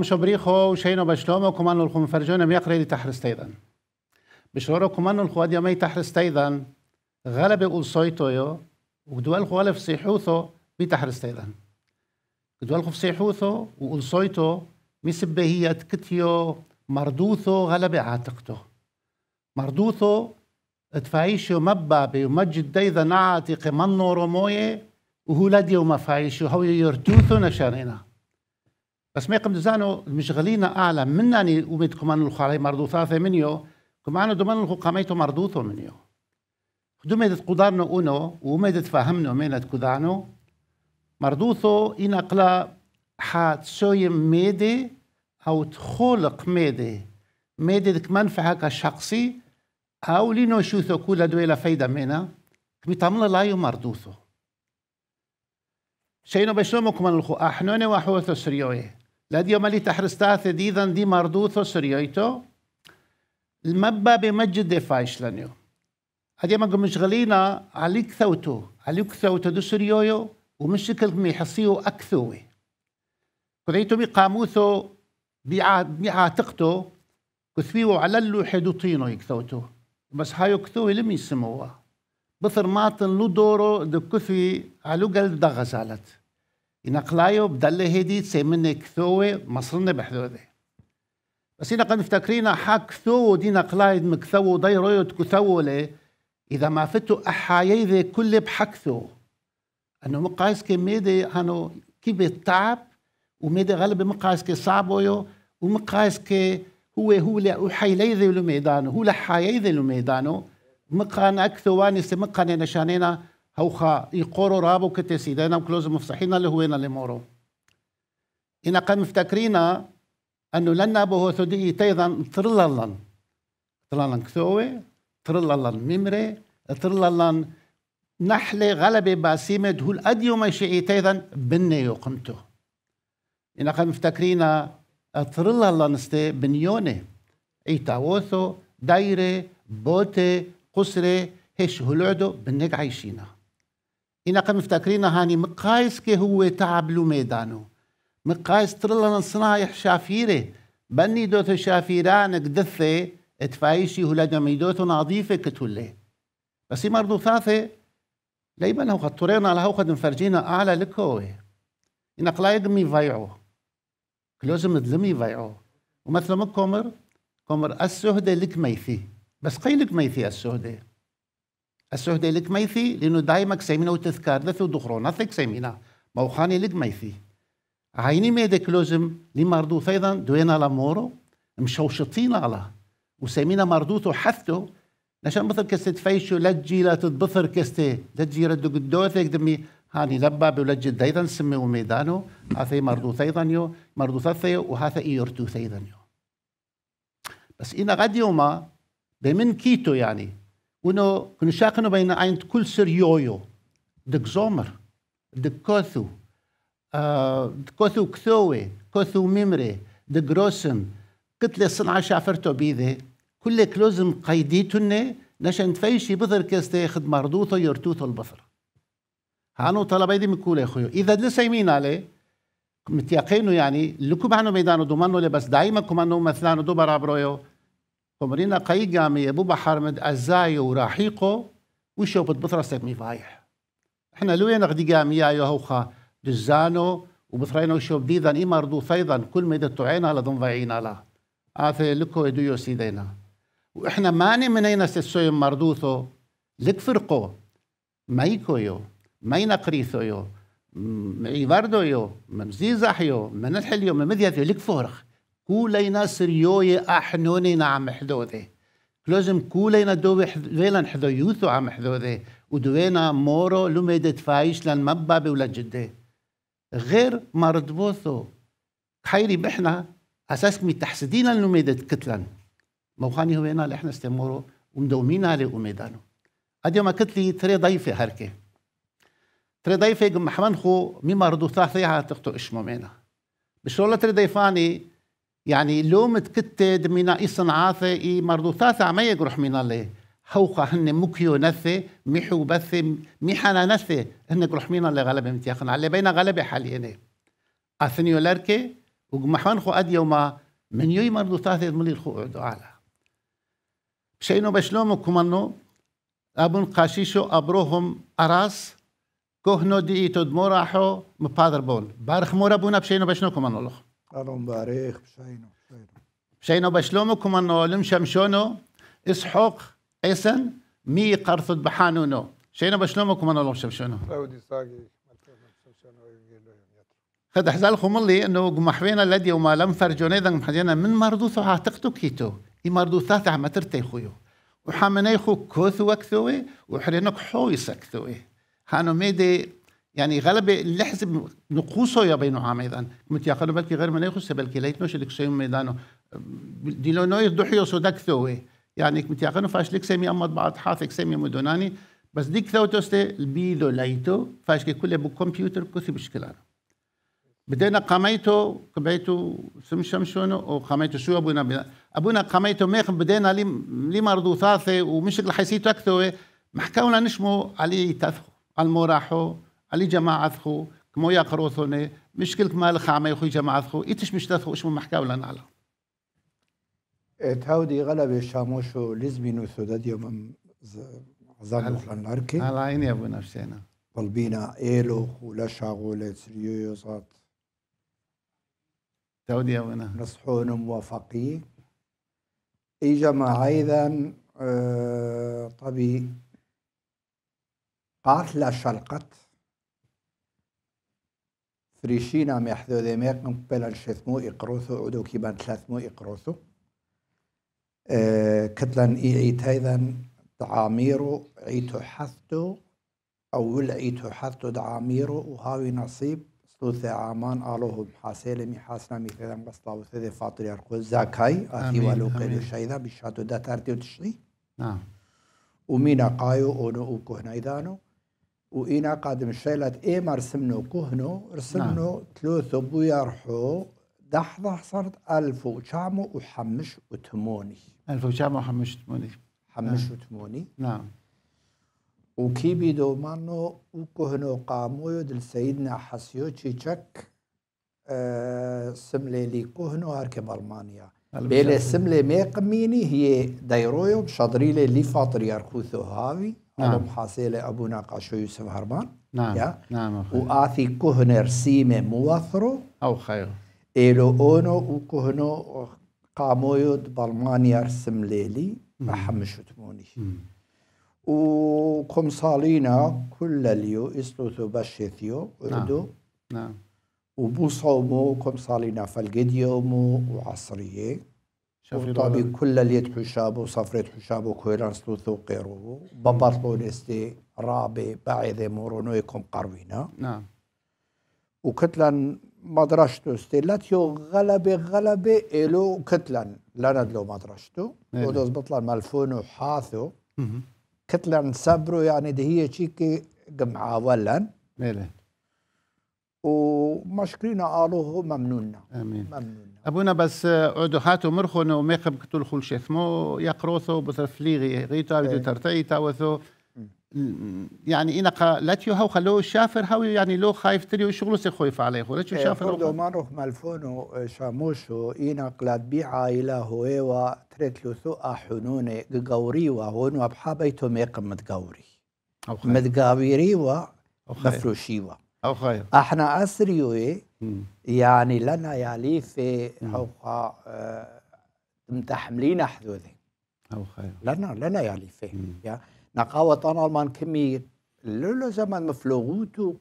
ام شبريخو شينو بشلومو كمان الخم فرجونا ميقري دي تحرستيدن بشورو كمان الخواد يمي تحرستيدن غلب أولسويتويو ودوال خالف صيحوثو بتحرستيدن دوال خف صيحوثو وأولسويتو مسبهية كتيو مردوثو غلب عاتقتو مردوثو تفايشو مبابي ومجد ديذا نعاتي قمنو نورو وهو لدي وما فايشو هو يردوثو نشانينا بس ما يقم دزانو مشغلين أعلى مناني ومد كمان الخالي مردوثا منيو كمان دمان الخو قاميتو ثو منيو دمدت قدارنو أونو تفهمنا فهمنو مينت مرضو ثو إنا قلا حات سويم ميدي أو تخلق ميدي ميدي دك منفعة كشخصي أو لينو شوثو كولا دويلا فايدة منا كمي تعمل مرضو ثو شينو بشلومو كمان الخو أحنوني وحوثو سريوي لدي ملي حرستاث ديذن دي مردوثو سريويتو المبا بمجد دي لنيو هدي ما مشغلينا عليك ثوتو عليك ثوتو دو سريويو ما ميحصيو أكثوي كريتو مي قاموثو بعاتقتو كثويو على اللوحة دو طينو يكثوتو بس هايو كثوي لم يسموها بثر ماتن لو دورو دو كثوي علو قل دغزالت ينقلايو بدل هدي سيمن كثوة مصرنا بحذوذة بس إنا قد مفتكرين حق ثو دي نقلايد مكثو ضي رويت كثو إذا ما فتو أحايي ذي كل بحك ثو أنه مقايس كميدي هانو كيف التعب وميدي غالب مقايس صعبويو ومقايس كي هو هو لا أحيلي ذي الميدانو هو لحايي ذي الميدانو مقان أكثواني سمقان نشانينا هوخا يقورو رابو كتسيدا انا كلوز مفصحينا اللي مورو إنا قام مفتكرينا أنه لنا بهو ثدي تيضا ترللن ترللن كثوي ترللن ميمري ترللن نحلي غلبة باسيمة هو الأديو ما شيء تيضا بني يقمتو إنا قام مفتكرينا ستي استي بنيونة إيتاوثو دايري بوتي قسري هش هلعدو بنك عايشينه که مفتکرین هانی مقایس که تەعبلو مێدان و مقایستر لە سنایح شافیرێ بەنی بني دوت دثێ ئەتفاایشی اتفايشي دۆت و ناضیفێ کتولێ بەسی مردو تاثێ لەی بەنە خەت توڕێنا لە هەو خەدم فەرجینە ئالە لکۆێ إنك لا يقمي ضيعه لازم تلمي ضيعه ومثل ما كومر كومر السهدة لك ميثي بس قيلك ميثي السهدة السهدي لكميثي لانه دائما كسيمينا وتذكار دخرونا ثي كسيمينا نعم. موخاني لكميثي عيني ميدك لوزم لي مردوث ايضا دوينا لامورو مشوشطين على وسيمينا مردوث وحثته نشان مثل كست فيشو لجي لا تتبثر كستي لجي ردو قدوثي دمي هاني لبا بولجي دايضا سمي وميدانو هاثي مردوث ايضا يو مردوث وهاثا ايورتوث ايضا يو بس إنا غد يوما بمن كيتو يعني ونو كنو شاقنو بين عين كل سر يويو دك زومر دك كوثو آه كوثو كثوي كوثو ميمري دك روسن كتلة صنعة شافرتو بيذي كل كلوزم قيديتن نشان تفيشي بذر كستي خد مردوثو يرتوثو البصر هانو طلبي دي مكولة خويو إذا لسا يمين علي متيقينو يعني لكو بحنو ميدانو دومانو لبس دايما كمانو مثلانو دو برابرويو تمرينه قي جامية بو بحرمد أزايو وراحيقو وشو بتبطرسك فايح احنا لوين غدي جامية يا هوخا دزانو وبثرينا وشو بديدا إيه مرضو فيضا كل ما دتوعينا لضن ضعينا لا آثي لكو يديو سيدينا وإحنا ماني منينا سيسويم مردوثو لك فرقو مايكويو ماينا قريثويو عباردويو يو من الحليو يو لك فورخ كولينا سريوي أحنوني نعم حدودي كلوزم كولينا دوي حدو يوثو عم حذوذي ودوينا مورو لما فايش لان مبابي ولا جدي غير مردبوثو خيري بحنا أساس متحسدين لما يدت كتلا موخاني هوينا اللي احنا استمورو ومدومينا عليه وميدانو أديو ما كتلي تري ضيفة هركي تري ضيفة قم حمنخو مما ردو ثاثيها تقتو إشمومينا بشولة تري ضيفاني يعني لو متكتد من إصن عاثة إي مرضوثاثة عما يقرح من الله هوقا هن مكيو نثي محو بثي محنا نثي هن قرح من الله غلبة امتياخن على بين غلبة حاليا أثنيو لركي وقمحوان خو أد يوما من يوي مرضوثاثة ملي الخو أعدو على بشينو بشلومو كمانو أبون قاشيشو أبروهم أراس كوهنو دي دمو راحو مبادر بون بارخ مورا بونا بشينو بشنو كمانو لخو سلام باريخ بشينو بشينو بشينو بشلومكم انه لمشم شونو اسحق اسن مي قرثد بحانونو شينو بشلومكم انه لمشم شونو خد حزال خملي انه قمحوينا الذي وما لم فرجونا اذا محجينا من مردوثو عاتقتو كيتو اي مردوثات عم ترتي خويو وحامنا يخو كوثو وكثوي وحرينك حويسك ثوي هانو ميدي يعني غلبة اللي حزب نقوصه يبينها میدان متيقنه بلکه غیر منای خود بلکه لیت نوش لکسوی میدانو دیلونوی دوحیو سو ثوي يعني متياخذ فاش لك سيمي أمض بعض حافك سيمي مدوناني بس ديك ثوتوستي البيدو ليتو فاش كي كله بكمبيوتر كثي بشكلانه بدينا قميتو قبيتو سم شمشونو وقميتو شو ابونا ابونا قميتو ميخ بدينا لي لي مرضو ثاثي ومشكل حسيتو اكثوي محكاونا نشمو علي تثخو الموراحو علي جماعة خو كمو يا قروثوني مشكل كمال خامي خوي جماعة خو إيش مش تاخو إيش ممحكا ولا نعلم تاودي غلبة شاموشو لزمينو سوداد يوم زانو خلاناركي على عيني أبو نفسينا قلبينا إيلو ولا شاغولة سريو يوزات تاودي يا أبونا نصحون موافقي إي جماعة أيضا آه، طبي قاتل شلقت Frishina ميحذو ذي dhe me nuk إقروثو عدو كيبان ثلاثمو إقروثو أه كتلان إي عيت kërothu. أيضا دعاميرو عيتو حثتو أول عيتو حثتو دعاميرو وهاوي نصيب ثلث عامان آلوه حاسيلة ميحاسنا حاسنا مي ثلاثة مقصلاو فاطر يرقو زاكاي آخي والو قيلو شايدا بشاتو دا تارتيو تشري نعم ومينا قايو أونو أوكو هنا إذانو وإنا قادم الشيلات إيه ما رسمنو كهنو رسمنو نعم. ثلاثة بويرحو دحضة صارت ألف وشامو وحمش وتموني ألف وشامو وحمش وتموني حمش نعم. وثموني نعم وكي بيدو مانو وكهنو قامو يدل سيدنا حسيو تشيشك أه سملي لي كهنو هركب ألمانيا بيلي سملي ميقميني هي دايرويو بشادريلي لي فاطر ياركوثو هاوي نعم. علم حاصلة أبو ناقاشو يوسف هربان نعم يا؟ نعم وآثي كهنر سيمة موثرو أو خير إلو أونو وكهنو قامويد بالمانيا رسم ليلي شتموني تموني صالينا كل اليو إسلوثو بشيثيو نعم. أردو نعم, نعم. وبوصومو صالينا فالقديومو وعصرية طبي كل ليت حشابو صفرت حشابو كويران سلوثو قيرو ببطلو نستي رابي مورونو يكون قروينا نعم وكتلا مدرشتو استي لاتيو غلبة غلبة إلو كتلا لا ندلو مدرشتو إيه. ودوز بطلا ملفونو حاثو كتلا سبرو يعني دي هي شيكي قمعا ولا إيه. ومشكرين قالوه ممنوننا امين ممنون ابونا بس عدو هاتو مرخون وميقب كتول خول مو يقروثو بثرف ليغي غيتا بدو إيه. ترتعي تاوثو يعني إنا لاتيو هاو خلو شافر هاو يعني لو خايف تريو شغلو سي خويف عليه لاتيو إيه، شافر هاو ما روح مالفونو شاموشو إنا قلات لاتبيع عائلة هويوا تريتلو ثوء حنوني قوري وهون وبحابيتو ميقم متقوري متقاوري ومفروشيوا أو خير احنا اسريوي إيه؟ يعني لنا ليفي حقا آه، متحملين حدودي أو خير لنا لنا ياليفي يا نقاوة المان كمي لولو زمان مفلوغوتو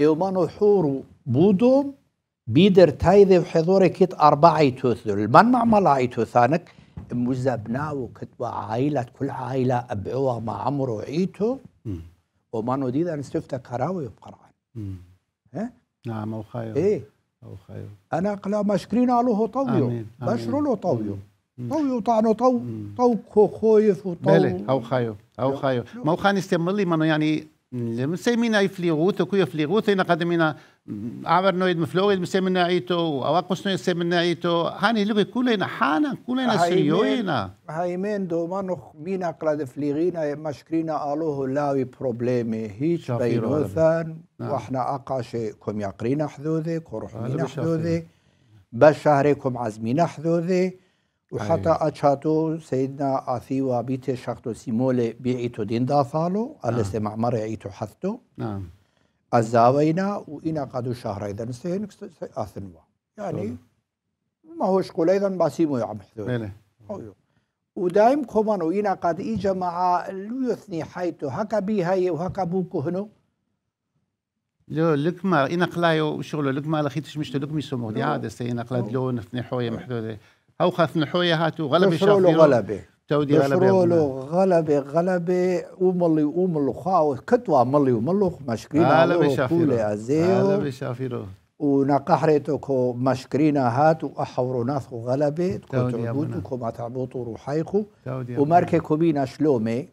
إيومانو حورو بودوم بيدر تايذي وحضوري كيت أربعة توثل من معمل توثانك مزبنا وكتبة عائلة كل عائلة أبعوها مع عمرو عيتو ومانو ديدا نستفتا كراوي بقرعة نعم او خير ايه او خير انا قلا مشكرين هو طويو بشر له طويو طويو طعنو طو طو خويف وطو بلي او خير او خير ما هو خان استمر لي منو يعني مسامينا يفليغوث وكوي فليغوث هنا قدمينا عبر نويد مفلوغ مسامينا عيتو وواقص نويد مسامينا عيتو هاني لغي كلنا حانا كلنا سيوينا هايمين دو نخ مينا قلد فليغينا مشكرينا الوه لاوي بروبليمي هيش بينوثان واحنا نعم. اقاشيكم يقرينا حذوذي كروح مينا حذوذي بشهريكم عزمينا حذوذي وحتى أيه. سيدنا آثي بيت شخطو سيمول بيعيتو دين دافالو آه. سمع معمر يعيتو حثتو نعم الزاوينا وإنا قدو شهر أيضا سيهنك أثنوا يعني طيب. ما هوش قول أيضا باسيمو يعم حذو أيوه. ودايم كمان وإنا قد إيجا مع لو يثني حيتو هكا بي هاي وهكا بوكو هنو لو لك ما إنا قلايو شغلو لك ما لخيتش مشتو لك ميسو مغدي عادة سينا قلاد نفني نثني حوية محدودة او خاف نحوية هاتو غلبة شافيرو غلبة تودي غلبة نعم. غلبة غلبة وملي وملو خاو كتوا ملي وملو مشكرين غلبة شافيرو غلبة شافيرو ونقحرتكو مشكرين هات وأحوروناث غلبة تكون تعبوتكو نعم. ما تعبوتو روحيكو ومارككو نعم. بينا شلومي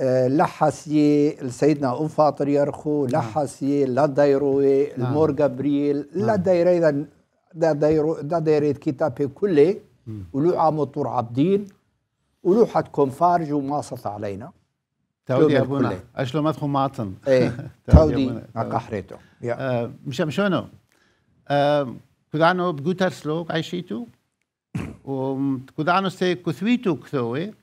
أه لحسي سيدنا أم فاطر يرخو لحسي لا دايروي المور جابريل لا داير دا دايرو دا دايرة كتابي كله ولوحة مطور عبدين ولوحة كونفارج وما سطع علينا تودي ابونا اشلو تخو معطن ايه تودي اقحريتو آه مش مشونو كدعنو آه، كدعنو بجوترسلو عيشيتو وكدعنو سي كثويتو كثوي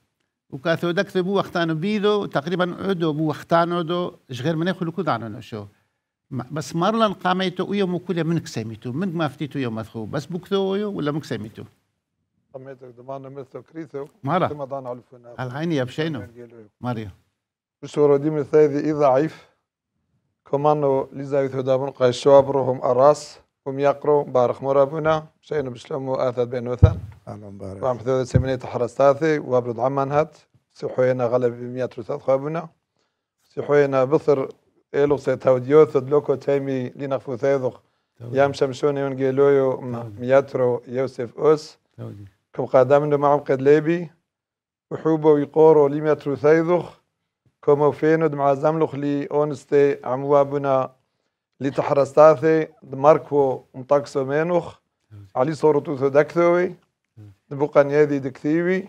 وكاثو دكتبو وقتانو بيدو تقريبا عدو بو وقتانو دو غير مناخو كدعنو نشو بس مارلان قاميتو ويا مكولا منك ساميتو منك ما فتيتو يوم مثخو بس بكثو ولا منك ساميتو قاميتو دمانا مثل كريثو مارا دمضان على الفنان العين يا بشينو ماريو بصورة دي مثل إذا ضعيف كمانو لزاوي ثدابون قاي شوابرهم أراس هم يقروا بارخ مرابنا شينو بشلمو آثاد بين وثان أهلا مبارك وعم ثوثة وابرد عمان هات سيحوينا غلب ميات رثاث خوابنا سيحوينا بثر elo se të audiothët loko qemi lina këfutedhuk, jam shëmshoni unë gjelojo më mjatro Josef Os, këm qadamin në maam këtë lebi, u hubo i koro lima të rëthejdhuk, këm u fenu dë maazam lukh li onës të amua bëna li të hrastathe dë marko më takso menuk, ali sorutu të dakthëve, dë bukan jedhi dë këthivi,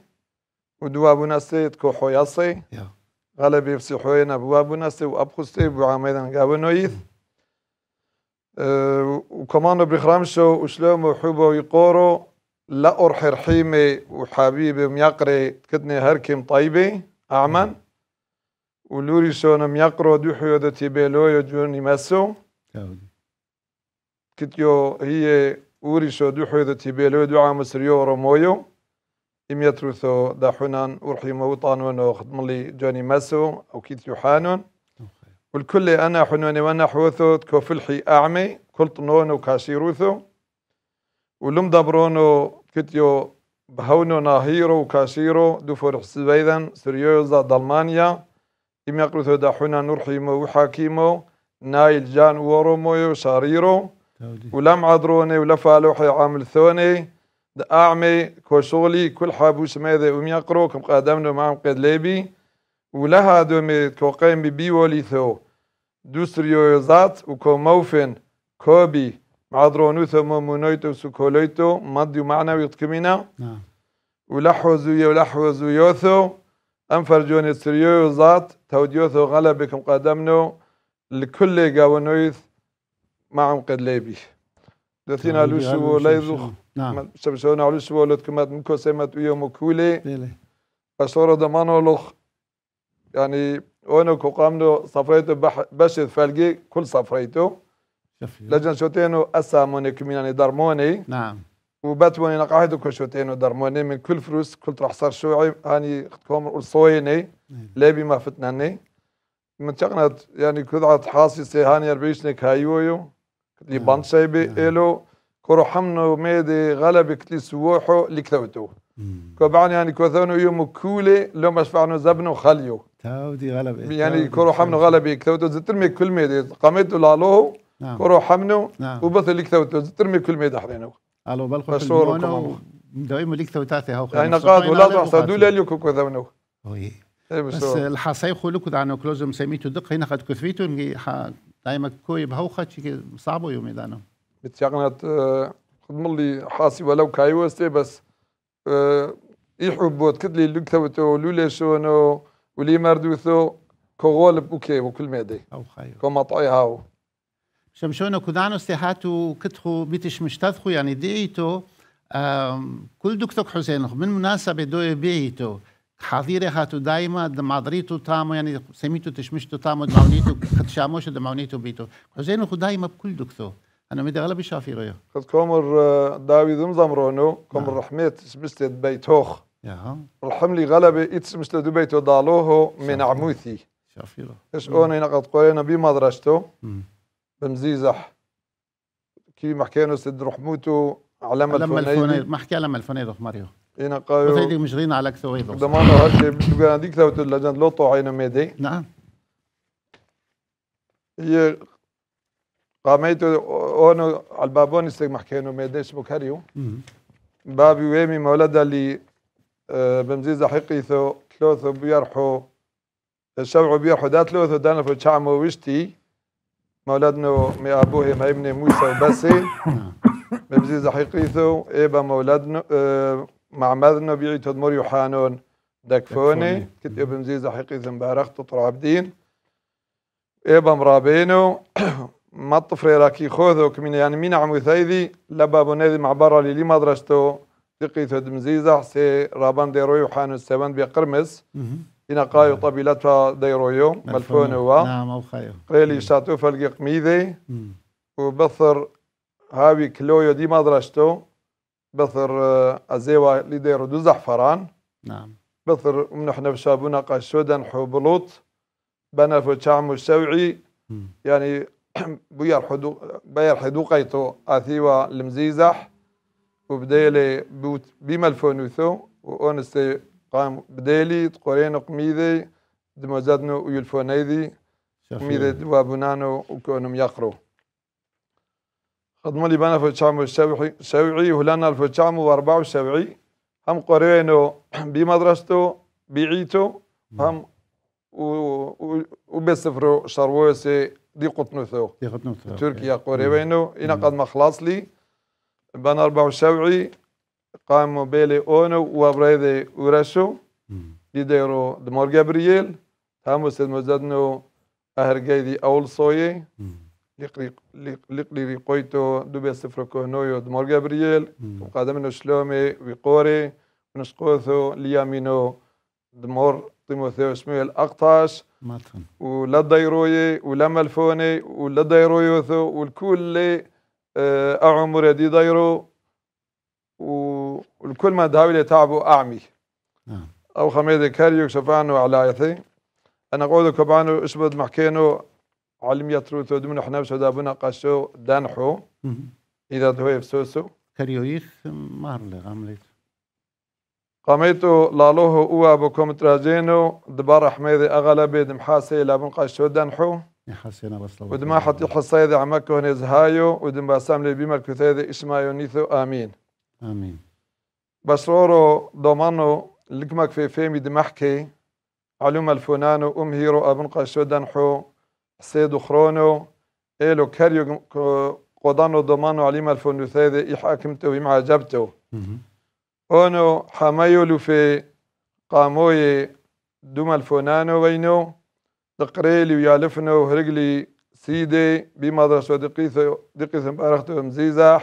u dua bëna se të kohojase, قال بيفسحوين أبوابنا سو أبخستي بعميدا قابنويث أه وكمان بيخرمشو وشلوم وحبو يقورو لا أرحي رحيمي وحبيبي ميقري كدني هركم طيبي أعمل ولوري شون ميقرو دوحيو دو تيبيلو يجوني مسو كتيو هي وري شو دوحيو دو تيبيلو دو عام سريو رمويو إم يترثو دا حنان ورحي موطان ونو خدم لي جوني ماسو أو كيت يحانون والكل أنا حنوني وأنا حوثو تكو فلحي أعمي كل طنونو كاسيروثو ولم دبرونو كتيو بهونو ناهيرو وكاسيرو دفور حسبيذا سريوزا دالمانيا إم يقرثو دا حنان ورحيمو وحاكيمو نايل جان ورومو شاريرو ولم عدروني ولا فالوحي عامل ثوني دعمي كوشولي كل حابوش ماذا أم يقرو كم قادمنا معهم قد ليبي ولها دومي كوقيم ببيولي ثو دوستريو يزات وكو موفن كوبي معذرونو ثم منويتو سكوليتو مادي معنا ويتكمينا نعم ولحوزو يولحوزو يوثو أنفر جوني سريو يزات توديوثو غلبكم قادمنو لكل قاونويث معهم قد ليبي دثينا لوسو ليزو نعم شبشون على شو ولد كمات مكو سمت ويوم كولي أشورة دمانو لخ يعني وينو كقامنو صفريتو بشد فلقي كل صفريتو لجن شوتينو أساموني يعني درموني نعم وبتوني نقاهدو كشوتينو درموني من كل فلوس كل صار شوعي هاني اختكم الصويني نعم. ليبي ما فتناني من تقنت يعني كذعة حاسي سيهاني أربعيشنك هايويو لي نعم. بانشايبي نعم. إلو كورو حمنو ميدي غلب اللي كتوتو كو كوبعن يعني كوثونو يوم كولي لو فعنو زبنو خليو تاودي غلب يعني كورو حمنو غلب كتوتو زترمي كل ميدي قامتو لالوه نعم. كورو حمنو نعم. اللي كتوتو زترمي كل ميدي حرينو الو بالخو شلونو دايما ليك توتاتي هاو يعني قاد ولا تعصى دولا كو كوثونو بس بس الحصايخو كو دعنو كلوزم سميتو دق هنا قد كثفيتو دايما كوي بهوخة صعبو يومي دانو بتیاقنات آه، خدمت لی حاسی ولو کای وسته بس آه، يحب وتكد لي لكتبته لولا شونو ولي مردوثو كغول بوكي وكل مادي او خير كما طاي هاو شمشونو كدانو استحاتو كتخو بيتش مشتاخو يعني ديتو كل دكتور حسين من مناسبة دو بيتو حاضيري هاتو دايما دمادريتو تامو يعني سميتو تشمشتو تامو دمعونيتو خدشاموش دمعونيتو بيتو حسين دايما بكل دكتور انا مدي غلبي شافيريا قد كومر آه، داوي ذم زمرونو كومر نعم. رحمت سمست بيتوخ ياها الحملي غلبي سبست دبيتو دالوه من عموثي شافيرا اش اوني نقد قرينا بمدرجته بمزيزح كي ما حكينا سد رحموتو علم الفنيد ما حكي علم الفنيد ماريو انا قايو مش غينا على كثويدو ضمان هالشي بتبقى هذيك ثوت اللجان لوطو عين ميدي نعم هي قاميتو اونو على البابون استجمع كانوا ميديش بوكاريو بابي ويمي مولدا اه، لي بمزيز حقي ثو ثلوثو بيرحو الشبع بيرحو دات ثلوثو دانا في شعمو وشتي مولدنو مي ابوه ما ابني موسى وبسي بمزيز حقي ثو ايبا مولدنو اه، مع مذنو بيعيتو دموريو حانون دكفوني كنت ابن زيزة حقي تطر طرابدين ايبا مرابينو مط فريراكي خوذو كمين يعني مين عمو وثايذي لبابو نادي مع برا لي لي مدرستو تقي ثود مزيزة سي رابان ديرويو حانو السبان بقرمس إنا قايو طبيلتها ديرويو ملفون هو نعم أو خايو قريلي شاتو فالقي قميذي وبثر هاوي كلويو دي مدرستو بثر آه، أزيوا لي ديرو دو زحفران نعم بثر ومنحنا بشابونا قاشودا حو بلوط بنا فو شعمو الشوعي يعني بيرحدو حدوقيتو آثيوا المزيزح وبديلي بوت وثو وانستي قام بديلي تقرين قميذي دموزادنو ويلفونيذي قميذي دوابونانو وكونم يقرو خدمة لي بنا فوتشامو الشوعي هلانا الفوتشامو واربعة وشوعي هم قرينو بمدرستو بيعيتو هم وبسفرو شروسي دي قطنو ثو دي قطنو ثو تركيا قوري وينو إنا قد ما خلاص لي بنار باو شوعي قاموا بيلي أونو وابريدي ورشو دي ديرو دمور جابرييل تامو سيد مزدنو أهرقاي دي أول صوية لقلي ريقويتو دوبي صفر كهنويو دمور جابرييل وقادمنو شلومي ويقوري ونشقوثو ليامينو دمور تيموثاوس الاقطاش أقطاش ولا ديروي ولا ملفوني ولا ديرويوثو والكل أعمر دي ديرو والكل ما داولي تعبوا أعمي نعم. أو خميدي كاريوك شفانو علايثي أنا قولو كبانو اسبد محكينو علم يتروتو دمنا حنا دابنا قاسو دانحو إذا دويف سوسو كاريويث مهر لغامليت قاميتو لالوه اوه ابو بۆ دبار و اغلبي دمحاسي ئەغەلە بێ دمحاسەی لابن قاشۆدان حو ودما حەتی حسای عمكو کۆنێزهای و ودم باسام لێ بیمە کوتێدە ئیشمایۆنیت و ئامین بەشڕۆڕ و دۆمان و لکمەک فێفێمی دمەحکەی علوم الفنانو و ئومهیر و ئەبن قاشۆدان حو سێد و خرۆن و ئێل و کەری قۆدان و دۆمان ئۆنۆ حەمەیۆ لوفێ قامۆیێ دوومەلفۆنانەوەینۆ دقرێلی و یالفنە و هەرگلی سیدێ بیمەدەسۆ دقیسم ئەرەختم زیزاح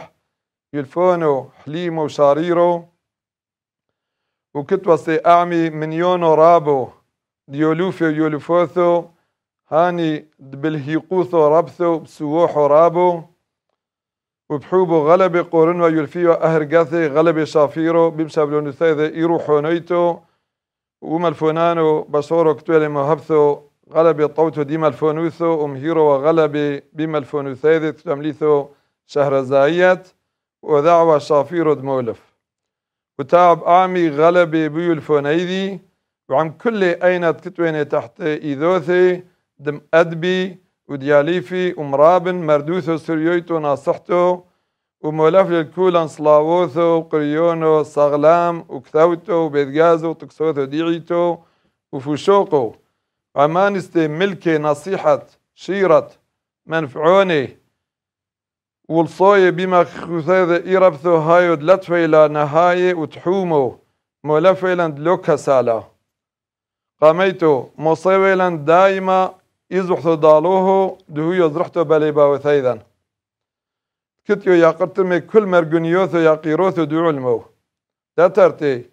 يلفون وحليم وشاريرو وكنت وصي أعمي منيون رابو ديولوفي ويولوفوثو هاني بالهيقوثو ربثو بسووحو رابو وبحوبو غلبي قورن ويلفيو أهرقاثي غلبي صافيرو بمسابلون الثايدة إيرو حونيتو وما بصورو كتولي مهبثو غلبي طوتو ديما الفونوثو ومهيرو وغلبي بما الفونوثايدة تمليثو شهر زايات ودعوة صافيرو دمولف وتعب أعمي غلبي بيو الفونيدي وعم كل أينت كتويني تحت إيذوثي دم أدبي ودياليفي ومرابن مردوثو سريويتو ناصحتو ومولف للكولان صلاوثو وقريونو صغلام وكثاوتو وبيدغازو وطقسوثو ديعيتو وفوشوقو عمانستي ملكي نصيحة شيرة منفعوني والصوية بما خوثيذ إيربثو هايو دلتفيلا نهاية وتحومو دلوكا سالا قاميتو مصيويلاند دايما iz uhtadaluhu duhuyo zrihto belê bawetheyden. كتيو ya كل kul merguniyotu ya qîrotu duulmew. De tertê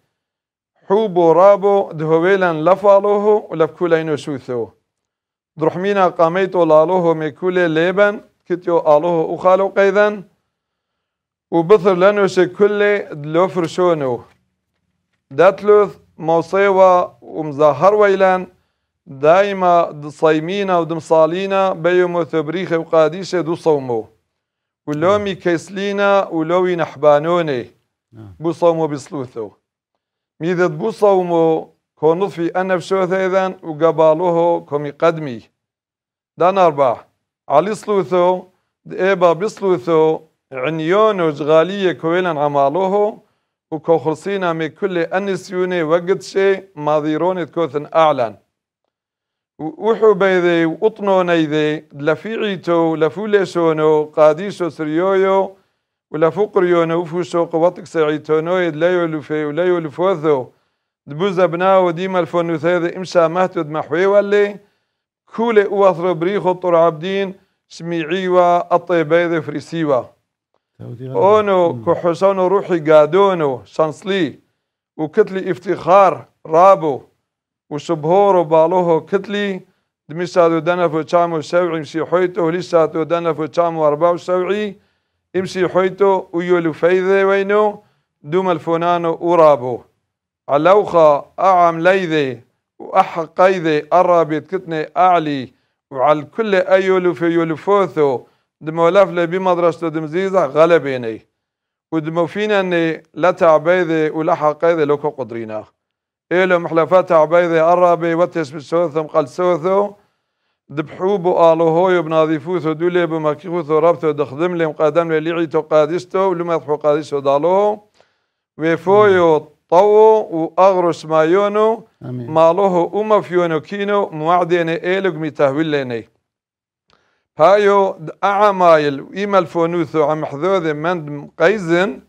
حوب ورابو دهويلا لفالوه ولفكولين شوثو درحمينا قاميتو لالوه ميكولي ليبن كتيو آلوه أخالو قيدا وبثر لنوش كل دلوفر شونو داتلوث موصيوة ومزاهر ويلان دائما صيمينا ودمصالينا بيوم ثبريخ وقاديش دو صومو ولومي كيسلينا ولوي نحبانوني نعم. بو صومو بسلوثو ميذا بو صومو كونطفي أنا بشوثة إذن وقبالوه كومي قدمي دان اربع علي سلوثو ايبا بسلوثو عنيون وجغالية كويلا عمالوه وكوخلصينا من كل أنسيوني وقت شي ماضيرون تكوثن أعلن وحو بيدي وطنوني ذي لفيعيتو لفوليسونو قاديسو سريويو ولفقريونو وفوسو قواتك سعيتو نويد لا يولفي ولا يولفوذو دبوزا بناو ديما الفونو ثيذي امسا مهتو دمحوي ولي كولي اواثرو بريخو طر عبدين سميعيوا الطيبيذي فريسيوا اونو كحسونو روحي قادونو سانسلي وكتلي افتخار رابو وسبهور وبالوه كتلي دمي سادو دنف وشام وسبعي مسي حويتو لساتو دنف وشام أربعة وسبعي امسي حويتو ويولو فايذي وينو دوم الفنانو ورابو علوخا أعام ليذي وأحقايذي أرابيت كتني أعلي وعلى كل أيولو في دمو لفلي بمدرسة دمزيزة غلبيني ودمو فينا أني لا تعبيذي ولا حقايذي لوكو قدرينه إلى محلفات عبيد عربي وتس بسوثم قل سوثو دبحوبو آلوهوي بناظيفوثو دولي بمكيخوثو ربثو دخدم لهم قادم لليعيتو قادستو لما يضحو قادستو دالوه ويفويو طو وأغرو سمايونو مالوه أما فيونو كينو موعدين إيلو متهويل ليني هايو أعمايل إيما الفونوثو عم حذوذي من قيزن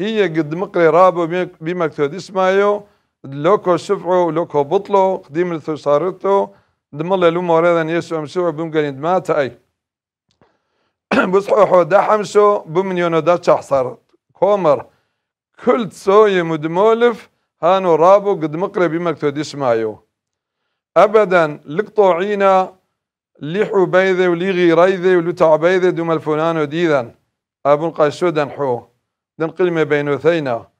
هي قد مقري رابو بمكتود اسمايو لوكو شفعو لوكو بطلو قديم ثسارته دم الله لوم وردا يسوع بوم بمقن مات اي بصحوحو دا حمشو بمنيونو دا شحصر كومر كل تسوي مدمولف هانو رابو قد مقري مكتود يسمايو ابدا لقطوعينا لي حبيذة ولي غيريذي ولو تعبيذة دوم الفنانو ديذا ابو القيسودا حو دن قلمة بينو ثينا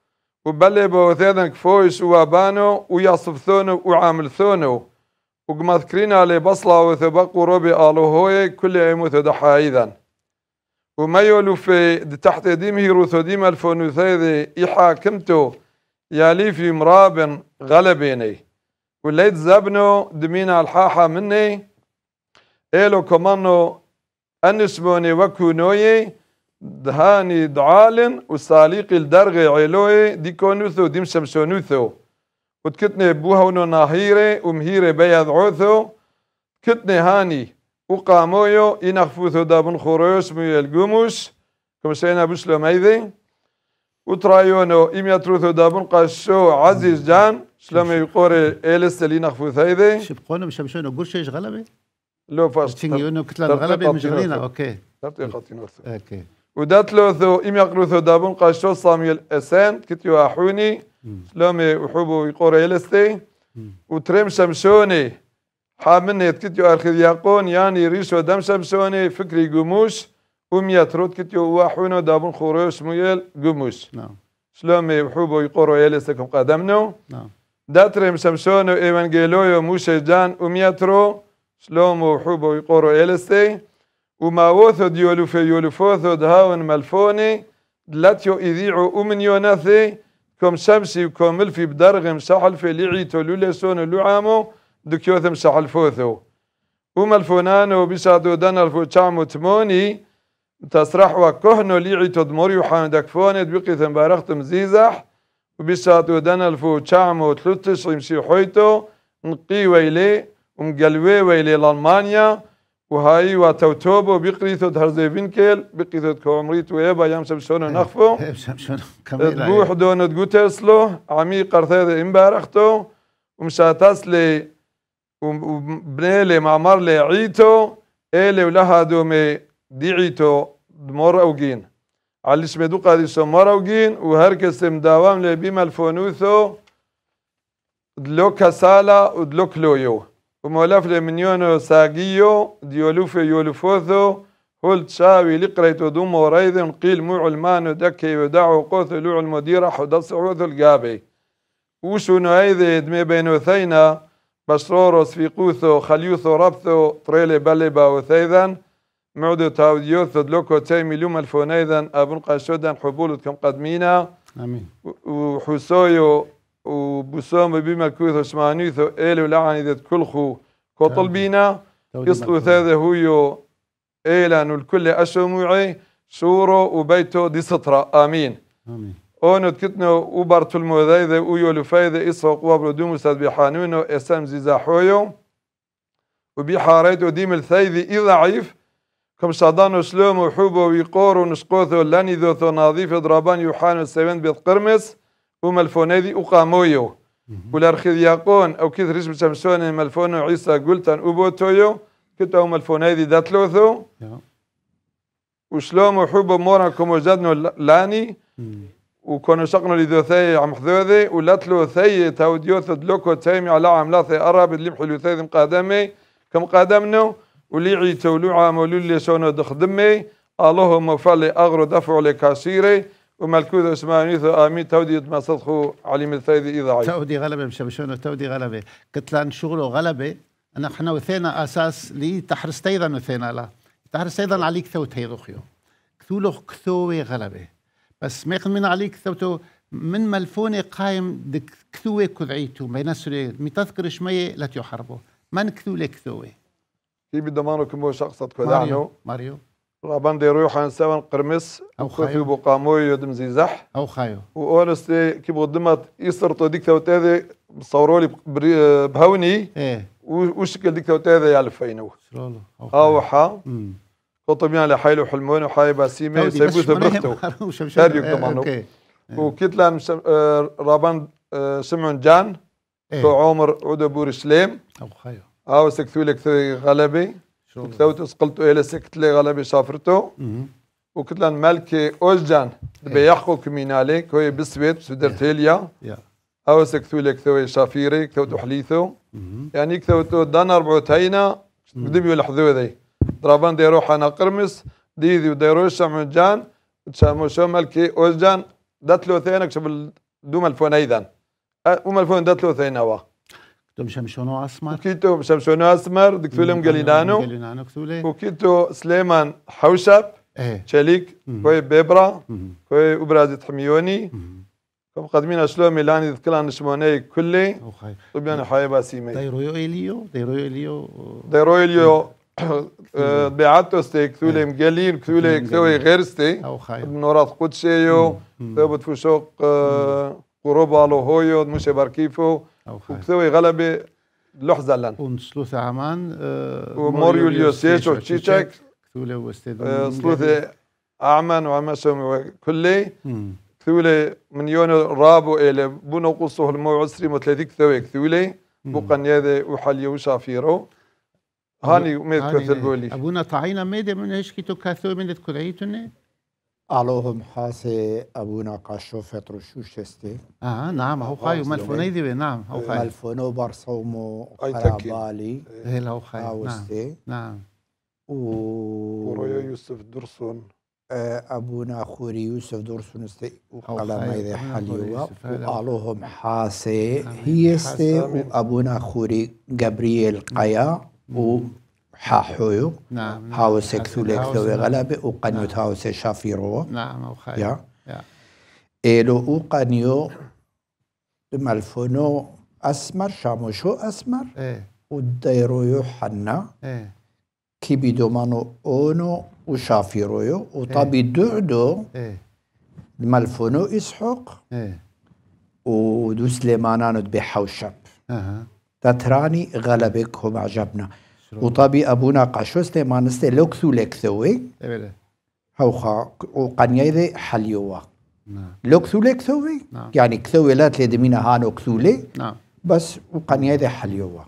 وبلي بوثينك فويس وابانو ويصفثونو وعاملثونو وقما ذكرنا لبصلة وثبق آلو هوي كل يموت أيضا وما يولو في تحت ديمه روثو ديم الفونوثيذي يحاكمتو يالي في مراب غلبيني وليت زبنو دمينا الحاحة مني إيلو كمانو أنسموني وكونوي دهاني دعالن وساليق الدرغ علوي دي كونوثو دي مشمشونوثو وتكتني بوها ونو ناهيري ومهيري بيض عوثو كتني هاني وقامويو ينخفوثو دابن خروش مي القموش كما شينا بشلو ميذي وترايونو إم يتروثو دابن قشو عزيز جان شلما يقوري إلس اللي نخفوث هيدي شبقونو مشمشونو قرشيش غلبي لو فاش تنجيونو كتلان غلبي مشغلينا اوكي تبقي نورثو اوكي له ذو إم يقلو ذو دابون قاشتو صاميل أسان كتيو أحوني لومي وحبو يقور يلستي وترم شمشوني حامني كتيو أرخذ يقون يعني ريشو دم شمشوني فكري قموش أم يترد كتيو واحونو دابون خوروش ميل قموش نعم شلومي وحبو يقورو كم قدمنو نعم داتريم شمشونو إيوانجيلويو موشي جان أم ترو شلومو وحبو إلستي يلستي وماوثد يولف يولفوثد هاون ملفوني دلاتيو إذيعو أمنيو يوناثي كم سمسي وكم الفي بدرغم سحل في لعيتو لولسون لعامو دكيوثم سحل فوثو وملفونانو بسادو دان الفو تموني تسرح وكهنو لعيتو دموريو حامدك فوني دوقي بارختم زيزح وبسادو دان الفو تشامو تلتش رمسي حويتو نقي ويلي ومقلوي ويلي لألمانيا وهاي وتوتوب وبقريتو دهرزي بنكيل بقريتو كومريت ويبا يام سبسونا إيه. نخفو إيه، إيه. تبوح دونت تقوتسلو عمي قرثيد امبارختو ومشاتاس لي وبني لي معمر لي عيتو ايلي ولها دومي ديعيتو دمور اوجين على اسم دو قادي سمر اوجين وهركس مداوام لي بيما الفونوثو دلو كسالا ودلو كلويو ومولافل لمنيونو ساقيو ديولوفي يولفوثو هل تشاوي لقريت دومو ريذن قيل مو علمانو دكي ودعو قوثو لوع المديرة حدص عوثو القابي وشو نعيذي دمي بينو ثينا بشروروس في قوثو خليوثو ربثو طريلي بلبا وثيذن معدو تاوديوثو دلوكو تيمي لوم الفونيذن أبنقى شدن تكم قدمينا آمين وحسويو وبسوم بما كويث وشماني ثو إيلو اذا ذات كلخو كوطل بينا يسطو ثاذا هويو إيلان الكل أشموعي شورو وبيتو دي سطرة آمين آمين اونت كتنو وبرت المذايدة ويولو فايدة إسوق قوابل دومو ساد بحانونو اسام زيزا زيزاحويو وبيحاريت وديم الثايذي إي ضعيف كم شادانو شلوم وحوبو ويقورو نشقوثو لاني ذوثو نظيف ضربان يوحان السيبان بيت قرمس بو ملفونيدي أقامويو ولار ياقون أو كثر اسم سمسون ملفون عيسى قلتن أبوتويو كتو ملفونيدي داتلوثو وشلوم وحب مورا كومو جدنو لاني وكونو شقنو لذو ثي عم حذوذي ولاتلو ثي تاوديو دلوكو تايمي على عملا ثي أراب اللي بحلو ثي ذم قادمي كم قادمنو ولي عيتو لعام ولولي شونو دخدمي اللهم فلي أغرو دفعو لكاسيري وملكوذ عثماني امين تودي ما صدخو علي الثيدي اذاعي تودي غلبه مشمشون تودي غلبه قلت لان شغله غلبه انا حنا وثينا اساس لي تحرس ايضا وثينا لا تحرس ايضا عليك ثوت هي خيو كثولو كثوي غلبه بس ما من عليك ثوتو من ملفوني قايم دك كثوي كذعيتو ما ينسري مي تذكر شمية لا حربو من كثولي كثوي في بدمانو كمو شخصت كذعنو ماريو, ماريو. طبعا دي روحا سوا قرمس او خايو قاموي يدم زيزح او خايو واولستي كي يسر تو ديك توتاذي صوروا لي بهوني ايه وشكل ديك توتاذي على يا الفينو او حا قطب يعني حيلو وحلمون وحاي باسيمي سيبو ثبرتو شاريو كمانو لان رابان سمعون جان تو عمر عودة بور سليم او خايو او سكتولك غلبي Şoklavet ısqılt öyle sekitli galabi şafırtu. وقلت لهم مالكي اوجان إيه. بيحقو كمينالي كوي بسويت سودر تيليا إيه. او سكتو لك ثوي شافيري كتو تحليثو يعني كتو تو دانر بعتينا دبيو لحظو ذي درابان دي روح انا قرمس دي ذي ديرو جان شامو شو مالكي اوجان داتلو ثينك شبل دوم الفون ايضا ام الفون داتلو ثينا وا كتو شمشونو اسمر وكيتو شمشونو اسمر فيلم جالينانو جالينانو كتولي وكيتو سليمان حوشب ايه تشاليك كوي بيبرا كوي ابرازي تحميوني كم قدمين شلون ميلاني ذكرها نشموني كلي طبيان حي باسيمي دايرويو اليو دايرويو اليو دايرويو اليو بيعتو ستي كتولي مقالين كتولي كتولي غير ستي نورات قدشيو ثابت فوشوق قروبالو هويو مشي باركيفو وبتساوي غلبه لحظه لن ونسلوث عمان آه وموريو اليوسيش وتشيتشك كثولة واستاذ آه سلوثي عمان وعماشم وكلي كثولة من يون رابو إلى بونو قصه المو عسري ثوي كثوي كثولة بقن يذي وحالي وشافيرو هاني ميت كثل بولي أبونا طعينا ميدي من هشكي تو كثوي من تكرعيتني علوهم حاسي ابونا قاشو فطر شو شستي اه نعم هو خايو ملفونيدي دي نعم هو خايو ملفونو برصومو خرابالي هلا هو خايو نعم نعم و ورويا يوسف درسون ابونا خوري يوسف درسون استي وقلم اذا حليوا وقالوهم حاسي هي استي وابونا خوري جبريل قيا و حاحويو نعم هاوس اكتوليك ذوي غلبة وقنيو نعم. هاوس شافيرو نعم وخير يا إلو وقنيو بمالفونو أسمر شاموشو أسمر إيه وديرو يوحنا إيه كي بيدو مانو أونو يو وطبي إيه دعدو إيه بمالفونو إسحق إيه ودو سليمانانو تبيحوشب اها تتراني غلبك هم عجبنا وطبي ابونا قشوسته مانسته لوكثو لكثوي هوخا وقنيا ذي حليوا لوكثو لكثوي يعني كثوي لا تلي دمينا هانو كثولي نعم بس وقنيا ذي حليوا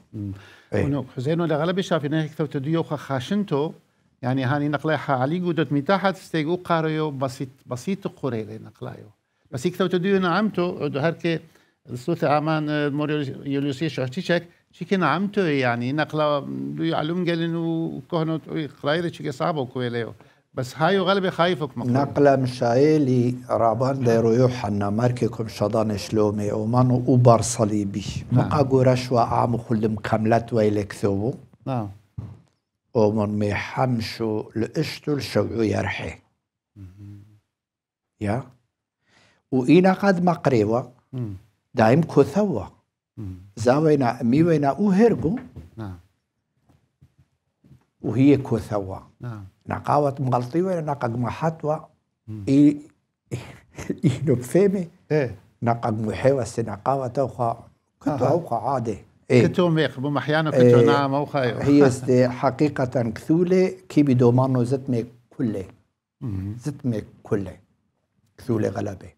ونوك حسين ولا غلبي شافينا كثو تديو خاشنتو يعني هاني نقلاها علي قدت متاحة تستيقو قاريو بسيط بسيط قريري نقلايو بس يكتو تديو نعمتو هركي الصوت عمان موريو يوليوسي شعتيشك chiki na am to yani naqla ya'lum gelin u kohno qrayre chiki sabo kueleo بس هاي غالبا خايفك مقبول نقل مشايلي رابان ديرو نعم. يوحنا ماركيكم شادان شلومي ومانو أوبر صليبي نعم. ما أقو و عام خلم كملت ويلك ثوبو نعم ومن ميحمشو لقشتو الشقعو يرحي يا وإنا قد مقريوة دايم كثوة ميوينا او هيرغو نعم وهي ثوا نعم نقاوت مغلطي ولا نقاق محطوة إي إي نبفيمي إيه نقاق محيوا سنقاوة توخا كتو أوخا عادي إيه كتو ميق احيانا كتو إيه نعم أوخا أيوه. هي استي حقيقة كثولة كي بدو مانو زتمي كله زتمي كله كثولة غلبة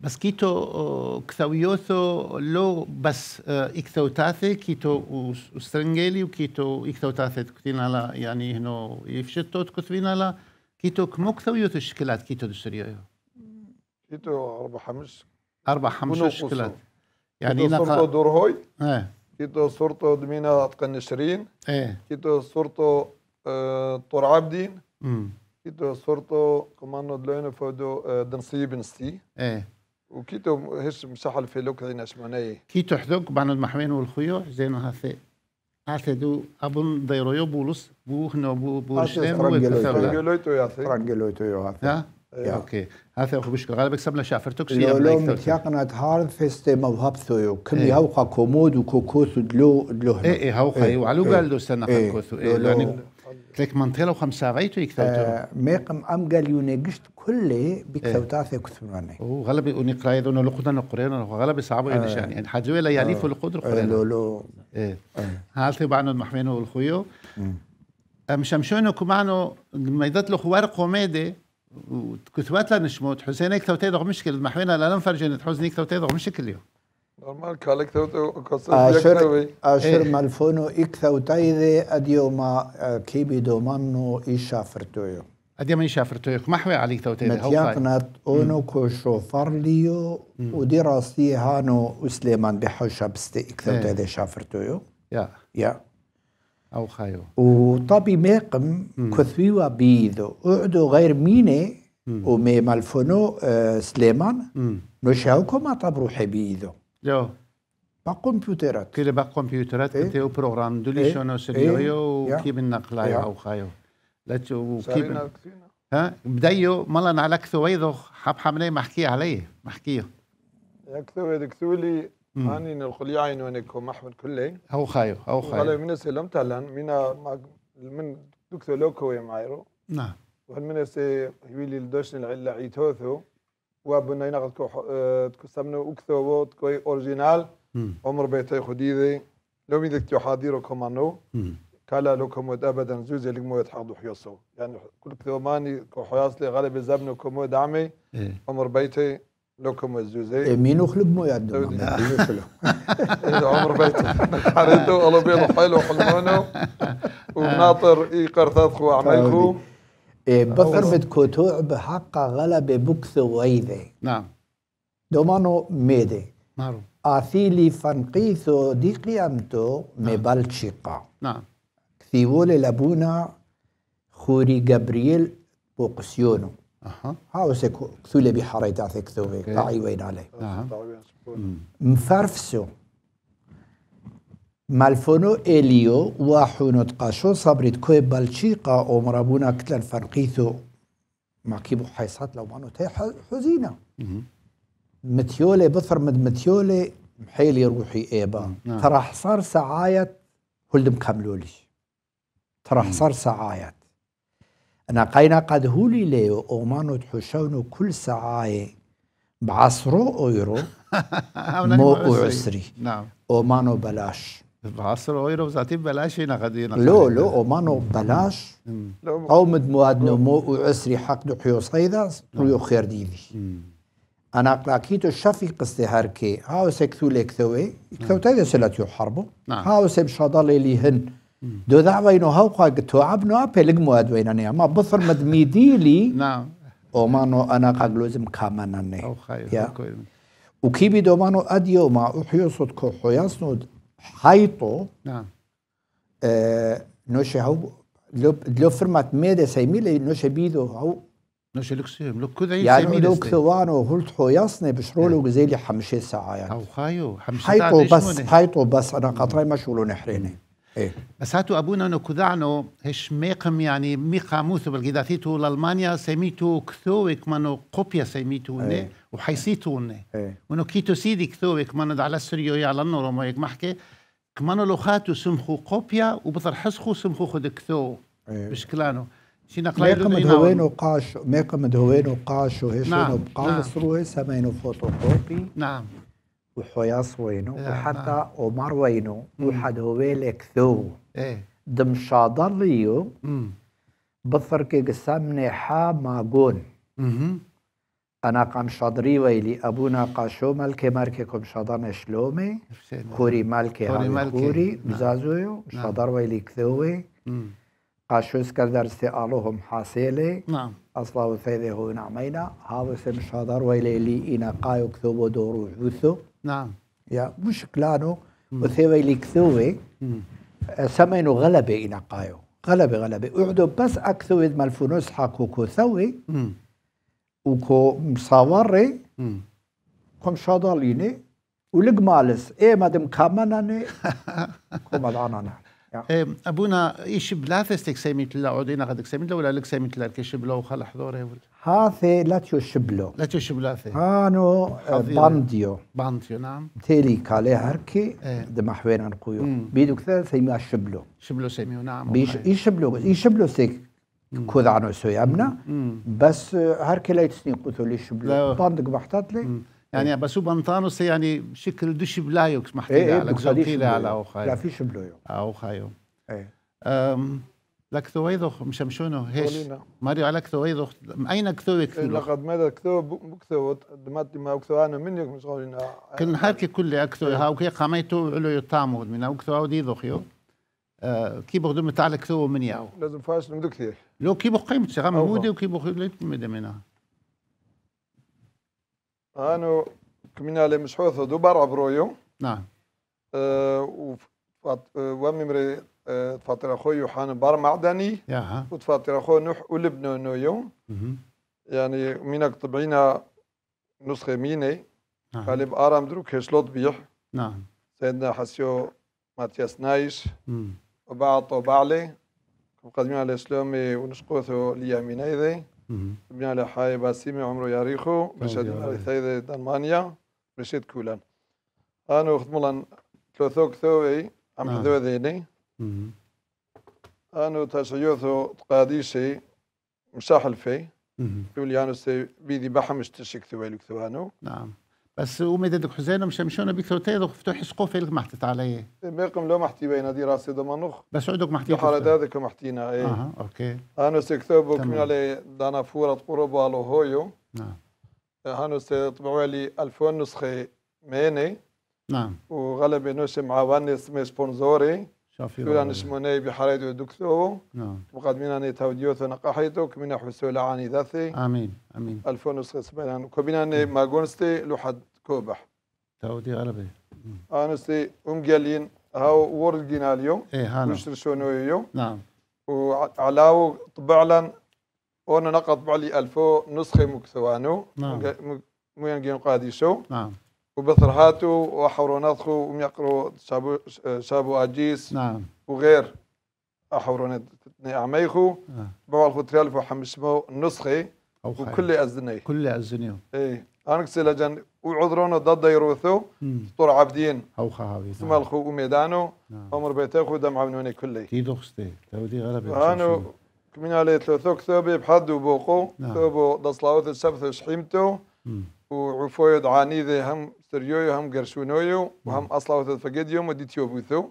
بس كيتو كثويوثو لو بس إكثو تاثي كيتو وسترنجيلي وكيتو إكثو تاثي تكتين على يعني هنو يفشتو تكتبين على كيتو كمو كثويوثو الشكلات كيتو دشريويو كيتو أربع خمس أربع خمس شكلات يعني كيتو صورتو دور هوي ايه. كيتو صورتو دمينا أتقن نشرين ايه. كيتو صورتو طور عابدين كيتو صورتو كمانو دلوين فودو أه... دنسي ايه وكيتو هس مسحل في لوك ذي نسماني كيتو حذوك بعنو المحوين والخيو زينو هاثي هاثي دو أبن ديرو يو بولوس نو بو بوشتين فرانجلويتو ياثي فرانجلويتو هاثي ها اوكي هاثي أخو بشكو غالبك سبنا شافرتوك سيام لو متيقنا تهار فيستي موهبثو يو كم إيه. يهوقا كومود وكوكوثو دلو دلو هنا ايه, إيه، هوقا إيه. يو علو قال دو سنة خلقوثو ايه يعني تلك منطيلة وخمسة غايتو يكتاوتو آه، ميقم أم قال يونيقشت كله بكتاوتاثي إيه. كثماني وغلبي ونقرأي ذون لقودن القرينة وغلبي صعبوا آه. ينشان يعني حاجوي لا يليفوا آه. لقود القرينة لو لو ايه هالتي بعنو المحمينو والخيو مشمشونو كمانو ميدات له خوار قوميدي وكثوات لنشموت حسين يكتاوتي مشكل المحمينة لا نفرجن حزني يكتاوتي مشكل اليوم normal kalekta kasat asher malfono iktautaide adjoma kibido manno ishafrtojo أديما شافرتوك محوي عليك توتي متيقنت أونوكو شوفرليو ودراستي هانو أسليمان بحوشة بستي إكثر توتي شافرتويو يا يا أو خايو وطبي ميقم كثويوا بيدو أعدو غير ميني ومي مالفونو سليمان نشاوكو ما طب روحي بيدو Jo. كمبيوترات kompjuterat. Kile pa kompjuterat, e? te u program, du e li shono e se njojo, u kibin naqlaja ها بديو مالا على كثويضو حب حملي محكي عليه محكيه يا كثويض كثولي اني نقول يعين ونكو محمد كلي او خايو او خايو قال من سلم تعلن من من دكتور لوكو معايرو نعم وهل من يولي لدوشن العلا عيتوثو اه، و وابنينا قد كو تكو سمنا وكثو تكوي اوريجينال عمر بيتي خديدي لو ميدك حاضر حاضيرو كمانو كلا لكم ود ابدا زوز اللي مو حاضر حيصو یعنی کل كثو که كو لی غالب کم كمو دعمی اه. عمر بيتي لكم الزوزي اه، مين خلب مو يعدو عمر بيتي حريتو الله بيلو حلو و ناطر ای قرثاث خو عمل خو بضربة إيه، آه، كوتوع بحق غلبة بكث ويذي نعم دومانو ميدي معروف آثيلي فنقيثو دي قيامتو نعم. نعم كثيولي لبونا خوري جابرييل بوقسيونو اها هاو سكو كثولي بحريتاثي كثوي قاعي وين عليه نعم مفرفسو مالفونو إليو وحونت قاشون صبرت كوي بالشيقة ومرابونا كتلن فرقيثو ما كيبو حيصات لو مانو تاي حزينة متيولي بثر مد متيولي محيلي روحي إيبا نعم. نعم. ترى حصار سعايت دم كملولي ترى حصار سعاية أنا قاينا قد هولي ليو ومانو تحشونو كل سعاية بعصرو أويرو مو عسري نعم. ومانو بلاش 10 يورو ساعتين بلاش هنا غادينا لو لو ومانو بلاش او مد مواد نمو وعسري حق دو حيو صيدا نعم. ويو خير ديفي انا قلاكيتو شافي قصتي هاركي هاو سكثو لكثوي إيه؟ كثو نعم. تايدا سلاتيو حربو نعم. هاو سيب شاضالي هن دو دعوة انو هاو قاك عبنو ابي لك مواد وينانيا ما بصر مد ميديلي نعم ومانو انا قاك لازم كاماناني او خير وكيبي دو مانو اديو ما احيو صدكو حياسنود حيطو نعم eh, no se hau lo lo firmat mede نوشي no se bido hau no se يعني لو كثوانو هلت حو يصني بشرولو غزيلي حمشي ساعة يعني. أو خايو حمشي حيطو بس حيطو بس أنا قطري مشغول شولو نحريني إيه؟ بس هاتو ابونا انه كذعنو هش ميقم يعني ميقا موثو بالقيداتيتو لالمانيا سيميتو كثوي كمانو قوبيا ني إيه؟ وحيسيتو إيه؟ ونو كيتو سيدي كثوك كمانو على السريو يا على النور وما محكي كمانو لوخاتو سمخو قوبيا وبطر حسخو سمخو خد كثو إيه؟ بشكلانو شي نقلاي ميقم دوينو قاشو ميقم دوينو قاشو هشنو نعم. وبقاصر نعم. سمينو فوتو فوتوكوبي نعم وحياس وينو وحتى نعم. عمر وينو وحد هويل كثو ايه دم شاضريو بثر كي قسمني حا ما قون أنا قام شادري ويلي أبونا قاشو ملكي ماركي كم شادان شلومي كوري نعم. مالكي هاي كوري نعم. بزازويو شادر ويلي كثوي قاشوس كردر سألوهم حاسيلي أصلا وثيذي هو نعمينا هاو سم شادر ويلي لي إنا قايو كثوبو دورو عوثو نعم يا مش كلانو وثيوي ليكثوي سمينو غلبة إنا قايو غلبة غلبة اعدو بس أكثوي إيه ما الفنوس حاكو كو ثوي وكو مصوري كم شاضليني ولقمالس إيه مادم كامناني كو مدعنا نحن ابونا ايش بلاث استكسيميت لا عودينا غد استكسيميت ولا لكسيميت لا كشبلو وخل حضوره ولا هاثي لا شبلو لا تشبلاثي هانو بانديو بانديو نعم تيلي كالي هركي ايه. دم حوين عن بيدو كثير سيمي شبلو شبلو سيميو نعم بيش يشبلو يشبلو سيك كود عنو ابنا بس هركي لا يتسني قتولي شبلو باندق بحتات لي يعني إيه. بس هو بنطانوس يعني شكل دش بلايوك محتي على زوقيلة على أوخايو لا فيش بلايو أوخايو آه، ايه لك ثويضخ مش مشونو هيش ماريو على كثويضخ اين كثوي كثوي إيه، لقد ماذا كثوي بكثوي دماتي ما كثوي انا منك مش غادي كن هاركي كل اكثو إيه. ها وكي قاميتو علو يطامو من او كثو دي ذوخيو آه، كي بغدو متاع كثو من ياو لازم فاش نمدو كثير لو كي بقيمت غام هودي وكي بغدو مدمنا أنا كمينا لي مشحوث دوبار عبرويو نعم أه وممري أه، تفاطر أه، اخو يوحنا بار معدني ياها وتفاطر اخو نوح ولبنو نويو يعني مينا طبعينا نسخة ميني نعم بارام آرام دروك هشلوت بيح نعم سيدنا حسيو ماتياس نايش وبعض وبعلي قدمنا لسلومي ونشقوثو ليامين أيضا بنیا لە حای باسیمی ئەمرۆ یاریخۆ بشەدیتای دەمانیا بشێت کولان ئان وختمڵان تۆ کتەوەی ئەم دەوە دێنەی ئەن و تەشەۆ قادیشەی مشاحلفەی دولیان و بيدي بحمش تشيك ثوي لك ثوانو نعم بس امي ددك حزينه مش مشونا بيك ثوتي فتوح في لك محتت علي بيقم لو محتي بين دراسه دمنخ بس عدك محتي حال ذلك محتينا اي اها اوكي انا سكتوبك من علي دانا فورة قرب على هويو نعم هانو طبعوا لي 2000 نسخه ماني نعم وغلب نوش واني اسمي سبونزوري شافي انا نشموني بحريت دكتور نعم مقدمين انا توديوت ونقاحيتك من حسول عاني ذاتي امين امين 2000 نسخه سبعين كوبين اني ما قونستي لوحد كوبح تاودي عربي انستي هم قالين هاو جينا اليوم ايه هانا شونو اليوم نعم وعلاو طبعا انا وانا نقطع لي الفو نسخه مكثوانو نعم مين قادي شو نعم وبثر وحورو نضخو وميقرو شابو شابو اجيس نعم وغير احورونات اعميخو نعم بوالخو تريالفو حمشمو نسخه وكل ازني كل ازنيو اي لجن وعذرون ضد يروثو طور عبدين او خاوي ثم الخو وميدانو نعم. بيته خو دم عبنوني كلي كي دوخستي تودي غلبي هانو كمين على ثلاثو كثوبي بحد وبوقو نعم. ثوبو دصلاوث السبث وشحيمتو وعفوي دعاني ذي هم سريويو هم قرشونويو نعم. وهم اصلاوث فقديو وديتيو بوثو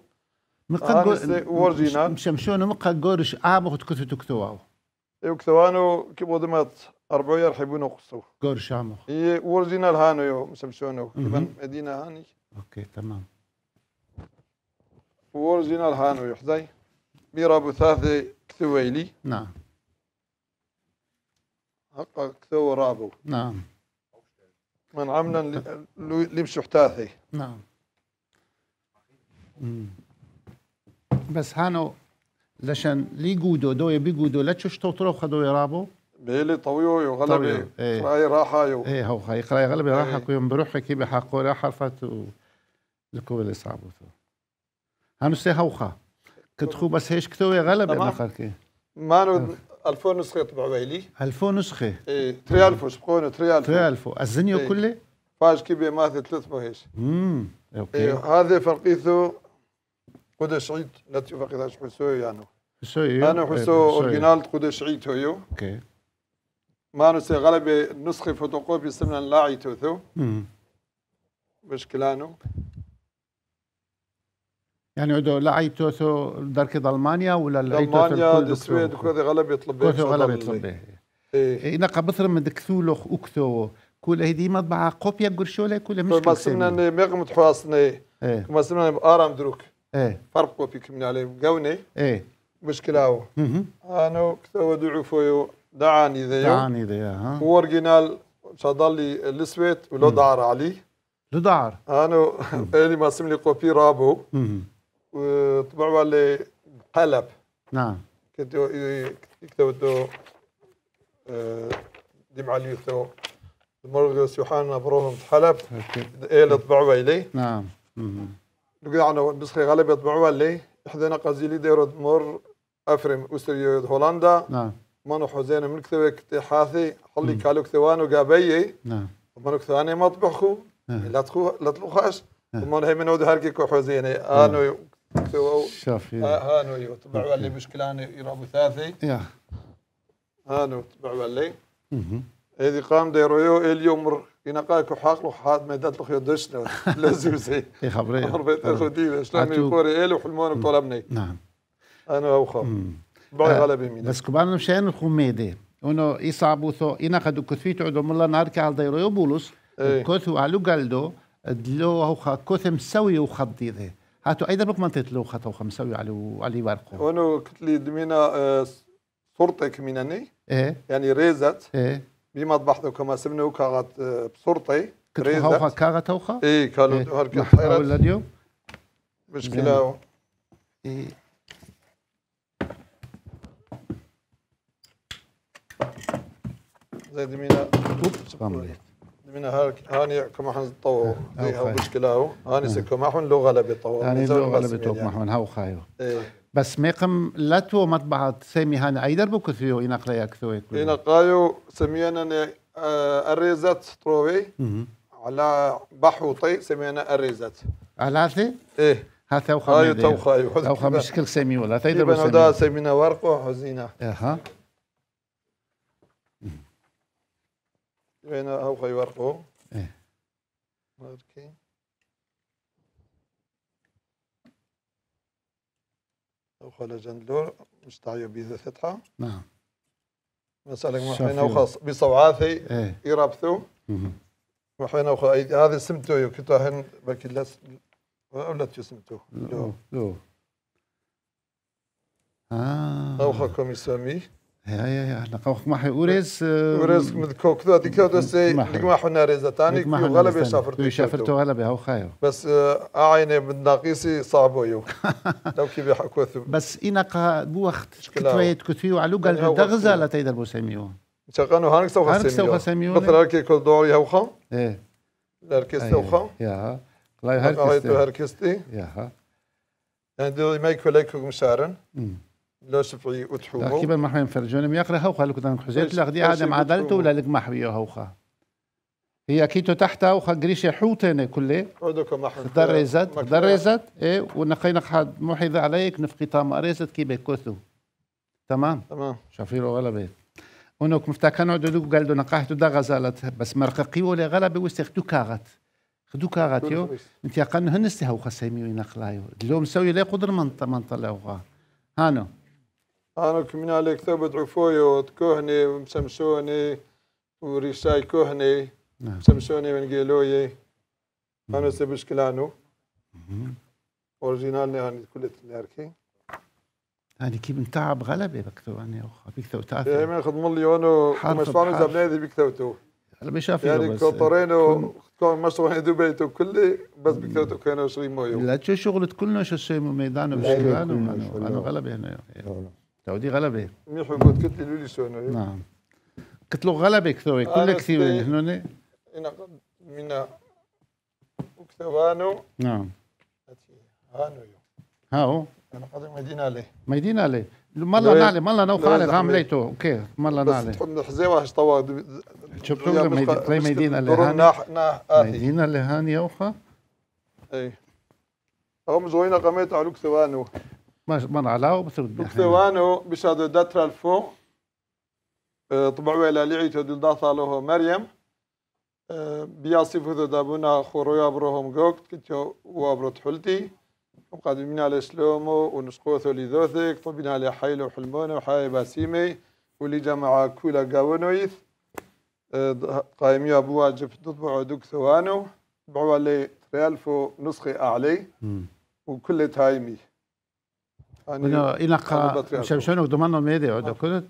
مقا ورجينا مشمشونو مقا قورش عابو تكتو تكتوه يو إيوه، كثوانو كيبو دمت 40 يرحبون قصو قور شامو هي اورجينال هانو يو مسمسونو كمان مدينه هاني اوكي تمام اورجينال هانو يو حداي بيرابو ثاثي كثويلي نعم هقا كثو رابو نعم من عملا لمسو حتاثي نعم مم. بس هانو لشان لي قودو دوي قودو لا تشتو طرو خدو يرابو بيلي طويو يو غلبي إيه. راحه يو ايه هو خي قراي غلبي راحه ايه. كيوم بروح كي بحقو لا حرفت و لكو اللي تو هم سي هوخا كتخو بس هيش كتوي غلبي ما ما مانو 2000 آه. نسخه طبعوا بيلي 2000 نسخه ايه 3000 شبقون 3000 3000 الزنيو ايه. كله فاش كي بماثل ثلاث هيش امم اوكي ايه. هذا فرقيثو قدش عيد نتيو فرقيثاش حسوي يعني حسوي انا حسو إيه، اوريجينال قدش عيد هيو اوكي ما نسي غلبي نسخة فوتوكوبي سمنا لاعي توثو مشكلانو يعني عدو لاعي توثو درك المانيا ولا لاعي توثو المانيا السويد وكذا غلبة طلبه كذا يطلب طلبه إيه. إيه. إيه نقا بصر من دكسولو أكثو كل هدي مطبعة قوبيا قرشولة كل مش كل سمنا مغمت حواسني ايه ما سمنا بآرام دروك ايه فرق قوبي كمنا عليه قوني ايه مشكلة هو انا كثو دعو فيو دعاني ذا دعاني ذا ها هو أورجينال شضل لي الاسود ولو دعر عليه لو دعر انا اللي ما سملي كوبي رابو وطبعوا لي قلب نعم كنت كتبتو دمع اليوثو المرغس يوحنا بروهم حلب ايه اللي طبعوا نعم. لي نعم لقينا انا نسخه غالبا طبعوا لي احدى نقزي لي دايرو مر افريم اسري هولندا نعم مانو حزينه من كثر حاثي حلي كالو كتوانو قابيي نعم ومانو كتواني مطبخو نعم. لا تخو لا تلوخاش نعم. ومن هي منو دهاركي كو حزينه انو شوفي نعم. شاف هانو آه، تبعوا لي مشكلة انا يرابو ثاثي يا هانو تبعوا اها هذه قام ديرويو اليوم ينقاك وحاق له حاد ما دات لخيو دشنا لزوزي يخبري خربت اخو دينا شلون يقوري الو حلمون وطلبني نعم انا وخو باي غلا بيمينه بس كمان مشان خميده انه يصعبوا ثو ينقدوا كثفيت عدو الله نهار كعل دايرو بولس كثو علو قالدو دلو هو كث مسوي وخضي ذي هاتو ايضا بك منطقه لو خطو خمسوي على على ورقه وانا قلت لي دمينا صورتك منني ايه يعني ريزت ايه بما ذبحتو كما سمنه وكاغت بصورتي ريزت هوخا كاغت هوخا ايه قالوا إيه. هركت اليوم مشكله ايه زي دمينا دمينا هاني كمحن طو مشكلة هاني أمم. سكمحن لغه لبي طو يعني هاني لو غلبي يعني. هاو خايو إيه. بس ميقم لاتو مطبعة سامي هان عيدر بوكو فيو إنا قرايا كثوي إنا قايو سميانا أريزات آه، تروي أمم. على بحوطي سميانا أريزات على ثي؟ إيه هاثا وخايو هاو خايو هاو خايو مشكل سامي ولا ثايدر إيه، بسامي سامينا ورقو حزينة أها هو ئەو ايه مارکی أو خلا اللور مستعيو بيذا فتحه نعم مسألة محينا وخاص بصوعاثي ايه. يرابثو محينا وخا هذا سمتو يو كتو هن بلكي لا ولا تيو سمتو لو لو آه. أو خاكم يسميه Ja, ja, ja. نقاوخ محي أوريز أوريز من كوك ذاتي كو دوسي نقما حنا ريزتاني كيو غلبة شافرتو شافرتو غلبة هو خايو بس آه، أعيني من ناقيسي صعبو يو لو كي بيحكو ثم بس إنقا بوخت كتويت كتويو علو قال دغزة لتايد البوسيميون شقانو هانك سوخا سيميون هانك سوخا سيميون مثل هالكي كل دوري هوخا ايه هالكي سوخا إيه. يا لا هالكي هالكي يا يعني دوري ما يكون لكم شعرن لا شفعي كيف كيما محمد فرجون هو هوخا لك كنت حزيت لاخدي عدم عدالته ولا لك محوية هوخا هي كيتو تحت هوخا قريشة حوتانة كله درزت درزت اي ونقينا حد محيض عليك نفقي طام ريزت كي بكوثو تمام تمام شافيرو غلبه ونوك مفتاكان عددوك قال له نقاحتو دا غزالت بس مرققي ولا غلبة وستخدو كاغت خدو يو انت قن هنستي هوخا سيميو ينقلايو اليوم سوي لا قدر منطلع منطلع هانو أنا كمين على كتاب عفويو كهني ومسمسوني وريساي كهني نعم. مسمسوني من جيلوي أنا سبش كلانو أورجينال يعني كل التناركي يعني من تعب غلبة بكتو أنا أخا بكتو تعب يعني من خدم مليون ذي بكتو تو أنا بشافي يعني كوطرينو كون مشروع دبي كله بس تو كانوا شري مويو لا شو شغلة كلنا شو شيء ميدان بشكلانو أنا غلبة هنا سعودي غلبه منيح قلت قلت لي لسانه نعم قلت له غلبه كثوي كل كثير هنا انا من كتبانو نعم هانو هاو انا قاضي مدينه عليه مدينه عليه مالا نعلي مالا نوخ على غام إيه؟ إيه؟ ليتو اوكي مالا نعلي حزيوه اش طوا شفتو تلاقي مدينه لهاني مدينه لهاني اوخا اي هم زوينا قميت على ثوانو من علاو بس بكتوانو بشادو داترا الفو آه، طبعوا إلى لعيتو دل له مريم آه، بياسي فوذو دابونا خورو بروهم غوكت كتو وابرو حلتي وقادمين على سلومو ونسقوثو لذوثك طبين على حيلو حلمونو حاي باسيمي ولي جمع كولا قاونويث آه، قائمي أبو واجب تطبع دوك ثوانو طبعوا لي تريالفو نسخي أعلي وكل تايمي ina shamshonok domano medio do kudet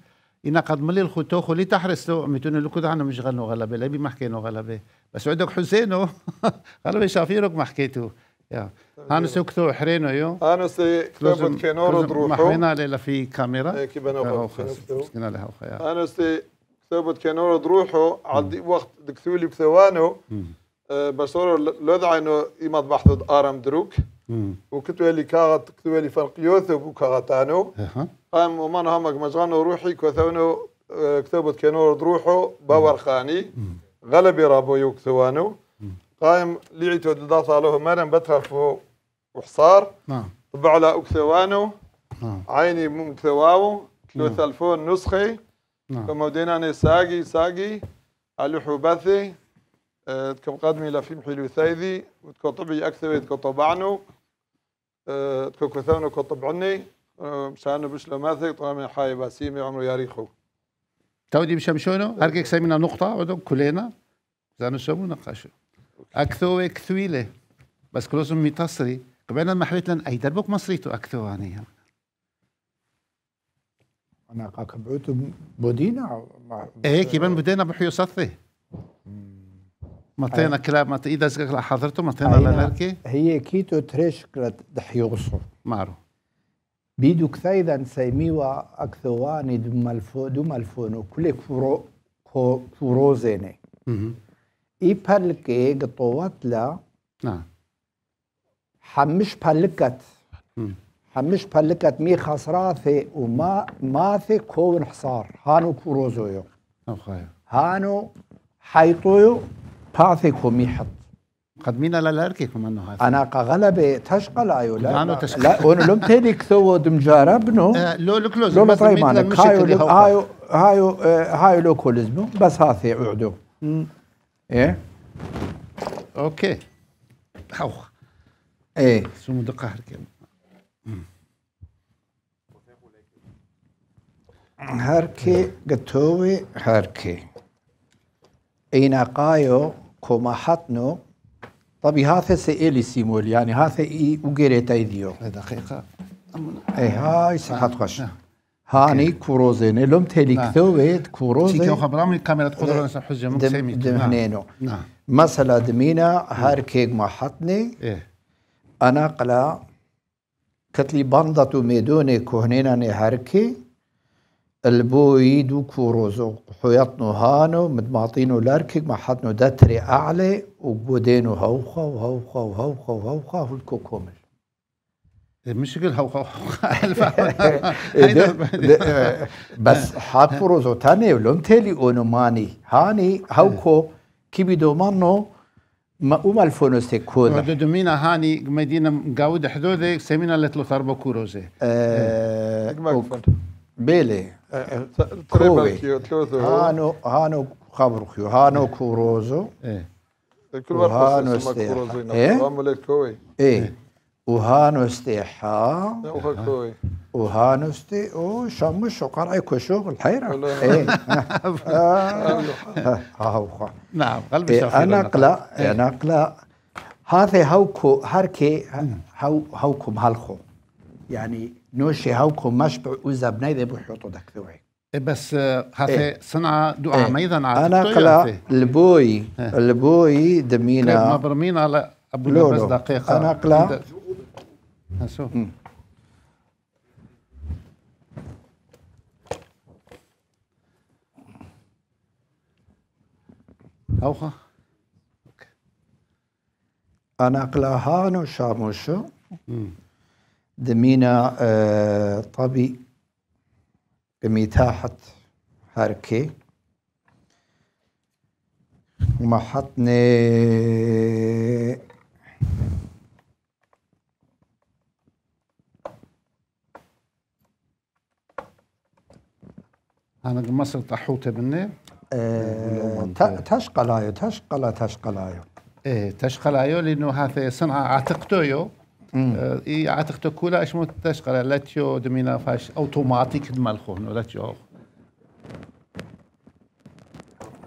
ina qad mali lkhuto khuli tahres lo mitun lkud ana mishgalno galabe labi ma hkayno galabe بس عندك حسينو غالبا شافيرك ما حكيتو يا هانو طيب، سكتو حرينو يو هانو سي كتابت كانورو دروحو محوينا ليلة في كاميرا ايه كيبان اوخا سكنا لها اوخا هانو سي كتابت كانورو دروحو عدي وقت دكتولي بثوانو آه، بس لوذ عينو يمض بحثو ارم دروك وكتوالي كاغت فرق يوثب وكاغتانو قام ومن همك مزغانو روحي كوثونو آه، كتبت كنور دروحو باورخاني غلبي رابو يوكثوانو قائم لعيتو دلداتا له مرن بترفو وحصار نعم طبع على أكثوانو نعم عيني مكثواو كيلو نعم. ثلفون نسخي نعم كما ديناني ساقي ساقي ألوحو حبثي أه كم قدمي لفيم حلو ثايذي وتكو طبعي أكثوي تكو طبعنو تكوثون كطبعني سانو بشلو ماثي طبعا حاي باسيمي عمرو ياريخو تودي بشمشونو هرقك سمينا نقطة ودو كلنا زانو سمونا نقاشو أكثو اكثويله بس كلوزم ميتصري قبلنا محلت لن أي دربك مصريتو أكثو هانيا أنا قاك بعوتو بودينا إيه كيبان بودينا بحيو صثي مطينا كلا مط... اذا ذكرك حضرته مطينا لنركي نعم. هي كيتو كلا دحيوصو معروف بيدو كثيدا سيميوا اكثواني دم الفو دم الفونو كل كورو كوروزيني اي بالكي قطوات لا نعم حمش بالكت حمش بالكت مي خسراثي وما ماثي كون حصار هانو كوروزويو هانو حيطويو باثكم يحط قد مين لا لاركيكم انه هذا انا قغلب تشقل ايو لا لا لا انا لم تيديك ثو دمجاره بنو آه، لو لكلوز لو بطري مانك هايو هايو آه، هايو هايو لوكولزمو بس هاثي عودو ايه اوكي حوخ ايه سو سمو دقه هركي قتوي هركي اينا قايو حطنو طبي هذا سئلي سيمول يعني هذا اي وغيريتا ايديو دقيقه اي هاي سحات خش هاني كوروزين لم تيليك ثويت كوروزين تيكي وخبرا من كاميرا تقدر نسا حجة ممكن سيمي دمهنينو مثلا دمينا هار كيك ما حطني انا قلا كتلي بندة ميدوني كوهنينا نهاركي البويدو كوروزو حياتنا هانو مدماطينو لاركيك ما حطنو داتري أعلى وبودينو هوخا وهوخا وهوخا وهوخا هو الكوكومل إيه، مش كل هوخا هوخا بس حاط كوروزو تاني ولم تالي اونو ماني هاني هوخو كي دو مانو ما وما الفونوس تكون دومينا هاني مدينة قاود حدودك سمينا لتلو ثربة كوروزي أه بيلي هانو هانو خابروخيو هانو كوروزو ايه الكل وهانو استيحا ايه ايه وهانو استيحا وهانو استي وشمش وقرعي كشوغ الحيرة اي ها هو نعم قلبي انا قلا انا قلا هذا هوكو هركي هو هوكم هلخو يعني نوشي هاوكو مشبع وزا بنايدة بحيوطو دك ذوعي إيه، بس هاتي آه، إيه؟ صنعة دو إيه؟ ميضا على أنا قلع البوي إيه. البوي دمينا مبرمينا طيب، على أبو بس دقيقة أنا قلع هسوف أوخا أنا قلع هانو شاموشو دمينا آه، طبي بميتاحت هاركي وما حطني أنا مصر تحوتة مني آه، تشقلايو تشقلا تشقلايو ايه تشقلايو لأنه هذا صنعة عتقتويو i għatiq tukkula għax mu t-taxqara دمينا فاش اوتوماتيك fax automatik d-malħu, nu l-etjo.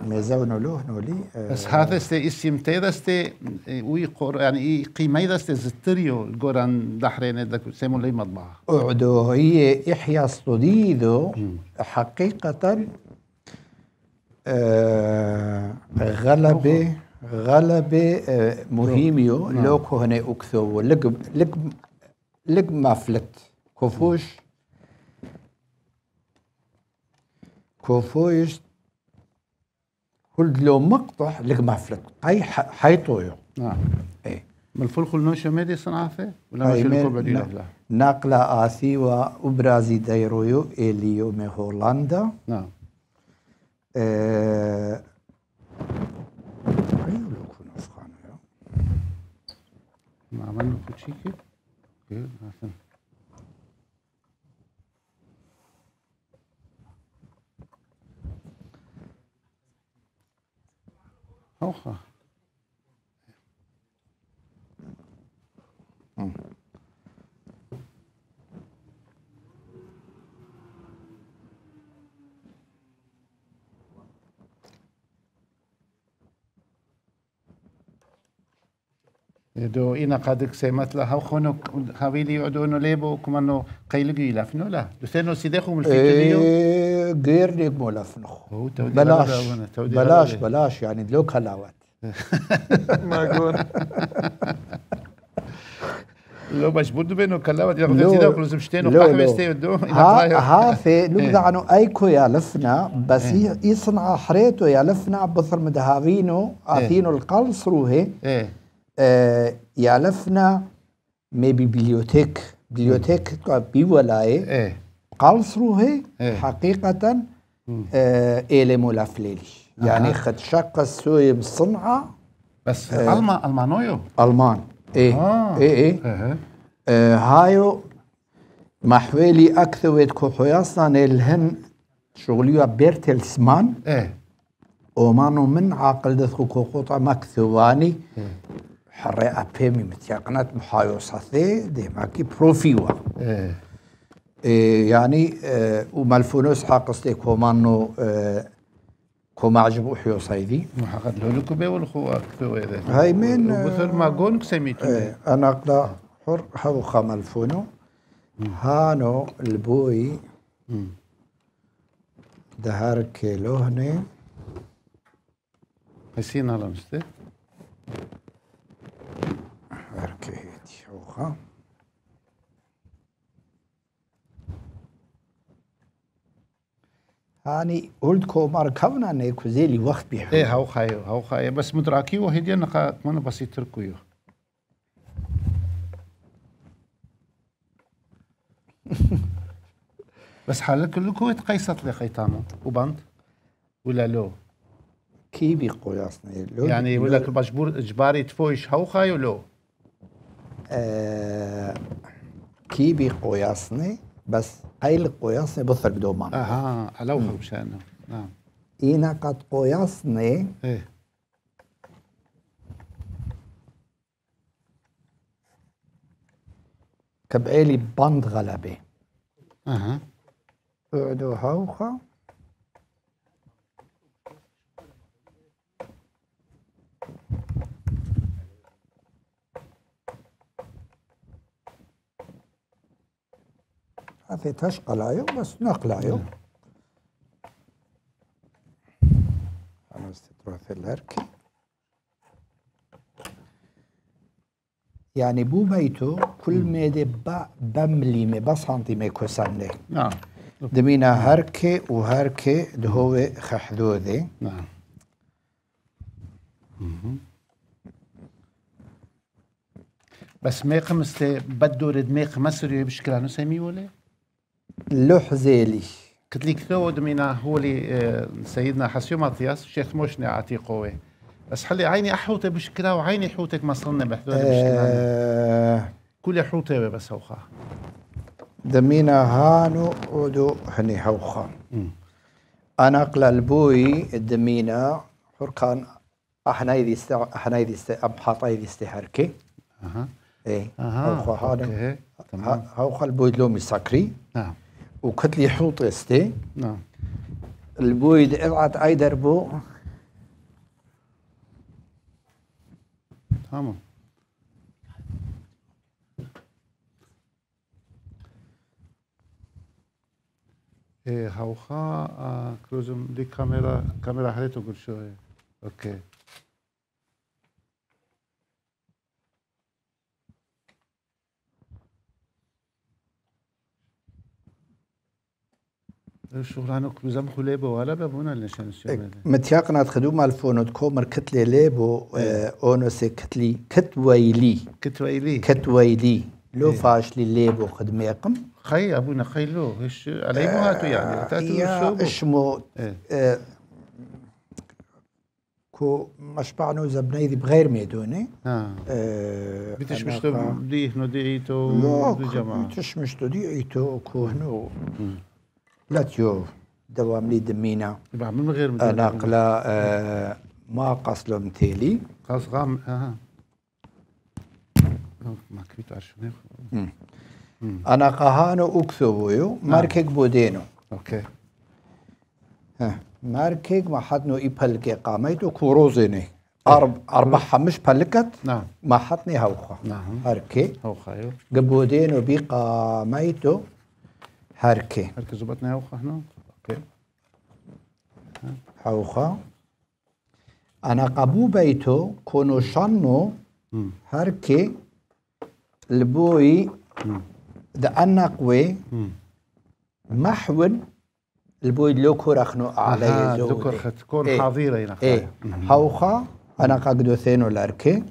ميزاونو لوه نولي آه، بس هذا استي اسم تيدا استي وي قر يعني قيمة استي زتريو القران دحرين دك سيمو لي مطبع اعدو هي احيا صديدو حقيقة آه غلبة غلبة آه، مهيميو لو نعم. كهنة أكثو ولقب لقب لقب ما فلت كوفوش كوفوش كل لو مقطع لقب ما فلت أي حيطويو نعم إيه من الفلخ النوشة ميدي صنعافة ولا مش لا ناقلة آسي وبرازي دايرويو إليو من هولندا نعم آه Mamy buciki? Okay, awesome. Auch. Hm. دو اینا قدک سه مثل هاو خونو هاویلی عدونو لیبو کمانو قیلگی لفنو له دو سنو سیده خوم گیر غير ليك مولفنو بلاش بلاش بلاش يعني لو كلاوات ما قول لو باش بدو بينو كلاوات ياخذ سيده كلوز مشتين وقحوه دو ها ها في لو عنو ايكو يالفنا بس اه. صنع حريتو يالفنا بصر مدهاوینو اثينو اه. القلص روهي ايه آه، يالفنا ميبي بليوتيك بليوتيك بي ولاية قالصرو هي حقيقة إلي مولافليلي يعني خد شق السوي بصنعة بس آه، ألما ألمانويو ألمان إيه آه. إيه إيه هايو محويلي أكثر ويتكو حياصنا الهن شغليو بيرتلسمان إيه ومانو من عاقل دخو كوكوطا مكثواني إيه. حري أبيمي متيقنات محايو صثي دي ماكي بروفيوا يعني إيه ومالفونوس حاقصتي كومانو إيه كوما عجبو حيو صيدي محقد لولك بي والخواك بي هاي من وثر ما قونك سميتو أنا قدا حر هاو الفونو هانو البوي دهار كيلو هني هسين على مستي هاني اولد كو مار كونا نيكو زيلي وقت بيها ايه هاو خايو هاو خايو بس مدراكي وهيدي نقا كمان بس يتركويو بس حالك كويت قيصت لي خيطانو وبنت ولا لو كي بيقول لو يعني ولا لك مجبور اجباري تفويش هاو خايو لو كيبي قياسني بس هاي القياسني بثر بدون معنى اها علوها مشان نعم اينا قد قياسني ايه كبقالي بند غلبي اها اقعدوا هاوخا بس taškalajo, vas naklajo. الهرك يعني بو بيتو كل ما دبا بملي مي بسانتي مي نعم دمينا هركي وهركي دهو خحذوذي نعم بس ميقمستي بدو رد مصري بشكل عنو سمي ولا؟ لك ثو دمينا من اللي آه، سيدنا حسيو ماتياس شيخ مشني عتيقوي بس حلي عيني احوته بشكرا وعيني حوتك ما صرنا بحدود آه، بشكرا كل حوته بس هوخا دمينا هانو ودو هني هوخا انا اقل البوي دمينا حركان احنا يدي استع... احنا يدي است... ام حاطه يدي استحركي اها ايه اها هوخا هانو هوخا البوي لومي ساكري نعم لي حوط استي نعم البويد قرعت اي دربو تمام إيه، هاوخا آه، كروزم دي كاميرا كاميرا حالته كل شوية اوكي شغلانه کوزم خو لیبه والا به بونه نشان سیمه متیا قنات خدوم اونو کومر کتلی كت اونس كت کتویلی كت کتویلی لو فاش لي ليبو خدميقم خي ابونا خي لو ايش علي هاتو يعني هاتو اشمو كو كو بعنو زبني ذي بغير ميدوني اه, اه بتشمشتو ديه نو ديعيتو دي مشتو بتشمشتو ايتو كو هنو لاتيو دوام لي دمينا من غير انا آه ما قصلو مثالي قص غام اها ما كريت عرش انا قهانو اكسوبويو نعم. ماركك بودينو اوكي ماركيك ماركك ما حدنو ايبلكي قاميتو كوروزيني أرب أربع حمش بلكت نعم ما حطني هوخا نعم هركي هوخا أيوه جبودين وبيقا ميتو هركي هركي زبطنا هاوخا هنا اوكي هاوخا انا قبو بيتو كونو شانو هركي البوي ده انا قوي محون البوي لو كور علي زوري لو كور تكون حاضيره هنا ايه. حوخا انا قدو ثينو الاركي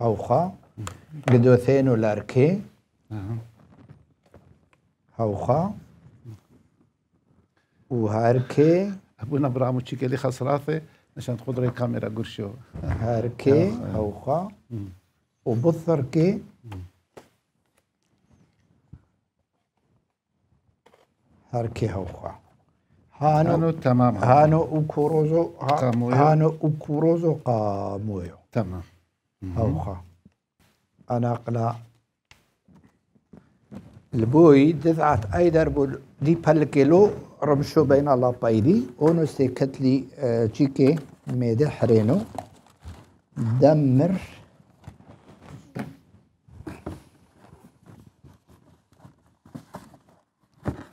هاوخا قدو ثينو الاركي و وهاركي ابونا برامو تشيكيلي خاص راسي عشان تقدري كاميرا قرشو هاركي هوخا وبثركي هاركي هاوخا هانو, هانو تمام هانو وكوروزو هانو وكوروزو قامويو تمام هاوخا أنا قلا البوي devait اي درب دي بالكيلو رمشو بين الله بايدي اونو سيكتلي تشيكي آه، ميدا حرينو دمر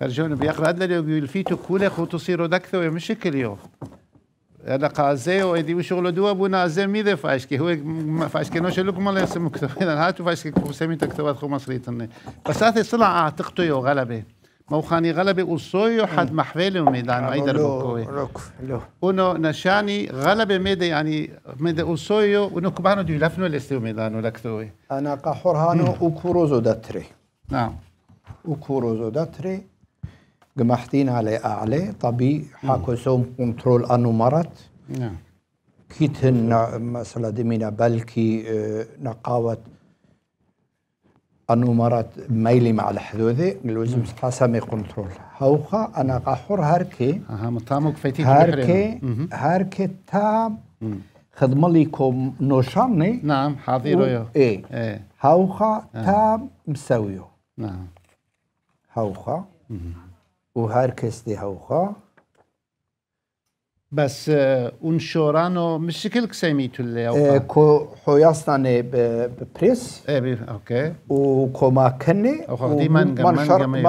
الجون بيقرا ادلى يقول فيتو كولا خو تصيروا دكثو مشكل يوم انا قازي ويدي وشغل دوا نازي زمي ذا فاشكي هو فاشكي نوش لكم الله يسمو كتبين فاش فاشكي سميت كتبات خو مصريتني بس هذا صلع يو غلبه موخاني غلبة وصويو حد محفلة وميدان اي در ركو لو ونو نشاني غلبة ميدا يعني ميدا وصويو ونو كبانو دي لفنو وميدان ولا ولكتوي أنا قحور هانو وكوروزو داتري نعم وكوروزو داتري جماحتين على أعلى طبي حاكو سوم كنترول أنو مرت نعم كيتن مثلا دمينا بلكي آه، نقاوة أنو مرت ميلي مع الحدوذي لازم ستاسمي كنترول هوخا أنا قاحور هركي أها متامك فيتي هركي هركي تام خدمة لكم نوشاني نعم حاضر و... إيه. إيه هوخا آه. تام مسويو نعم هوخا و هر هاو خواه بس اون شوران و مشکل کسی تولی اوقا کو حویاستان بپریس اوکی و ما کنی و من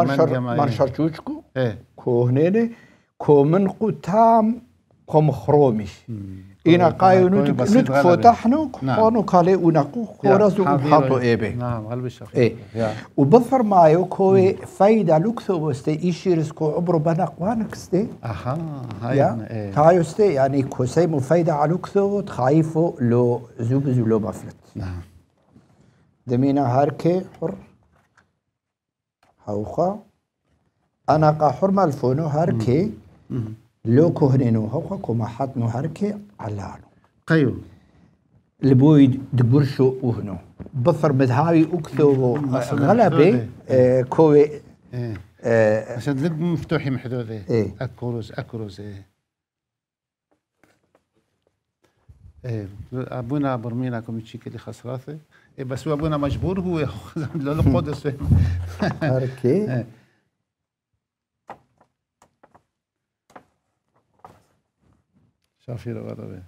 من kom chromisch. اینا قای نتك نتك فتحنا قانو کاله ونقو خورز و حاطو ایبه نعم قلب الشخص ايه وبظفر مايو كوي فايده لوكثو بست ايشيرس كو عبرو بنا قوانك ستي اها هاي ايه تايو ستي يعني كوسي مو فايده على لوكثو تخايفو لو زوبز لو مفلت نعم دمينا هاركي حر هوخا انا قا حرمه الفونو هاركي كهرينو هوكا كما حطنو هركي علانو قيو طيب. لبوي دبرشو وهنو بثر مذهبي اكثو غلبي كوي إيه. آه، عشان لب مفتوحي محدوده إيه. اكروز اكروز ايه ايه ابونا برمينا كم تشيك اللي خسراثي إيه، بس هو ابونا مجبور هو ياخذ له قدس اركي شافي الغلبة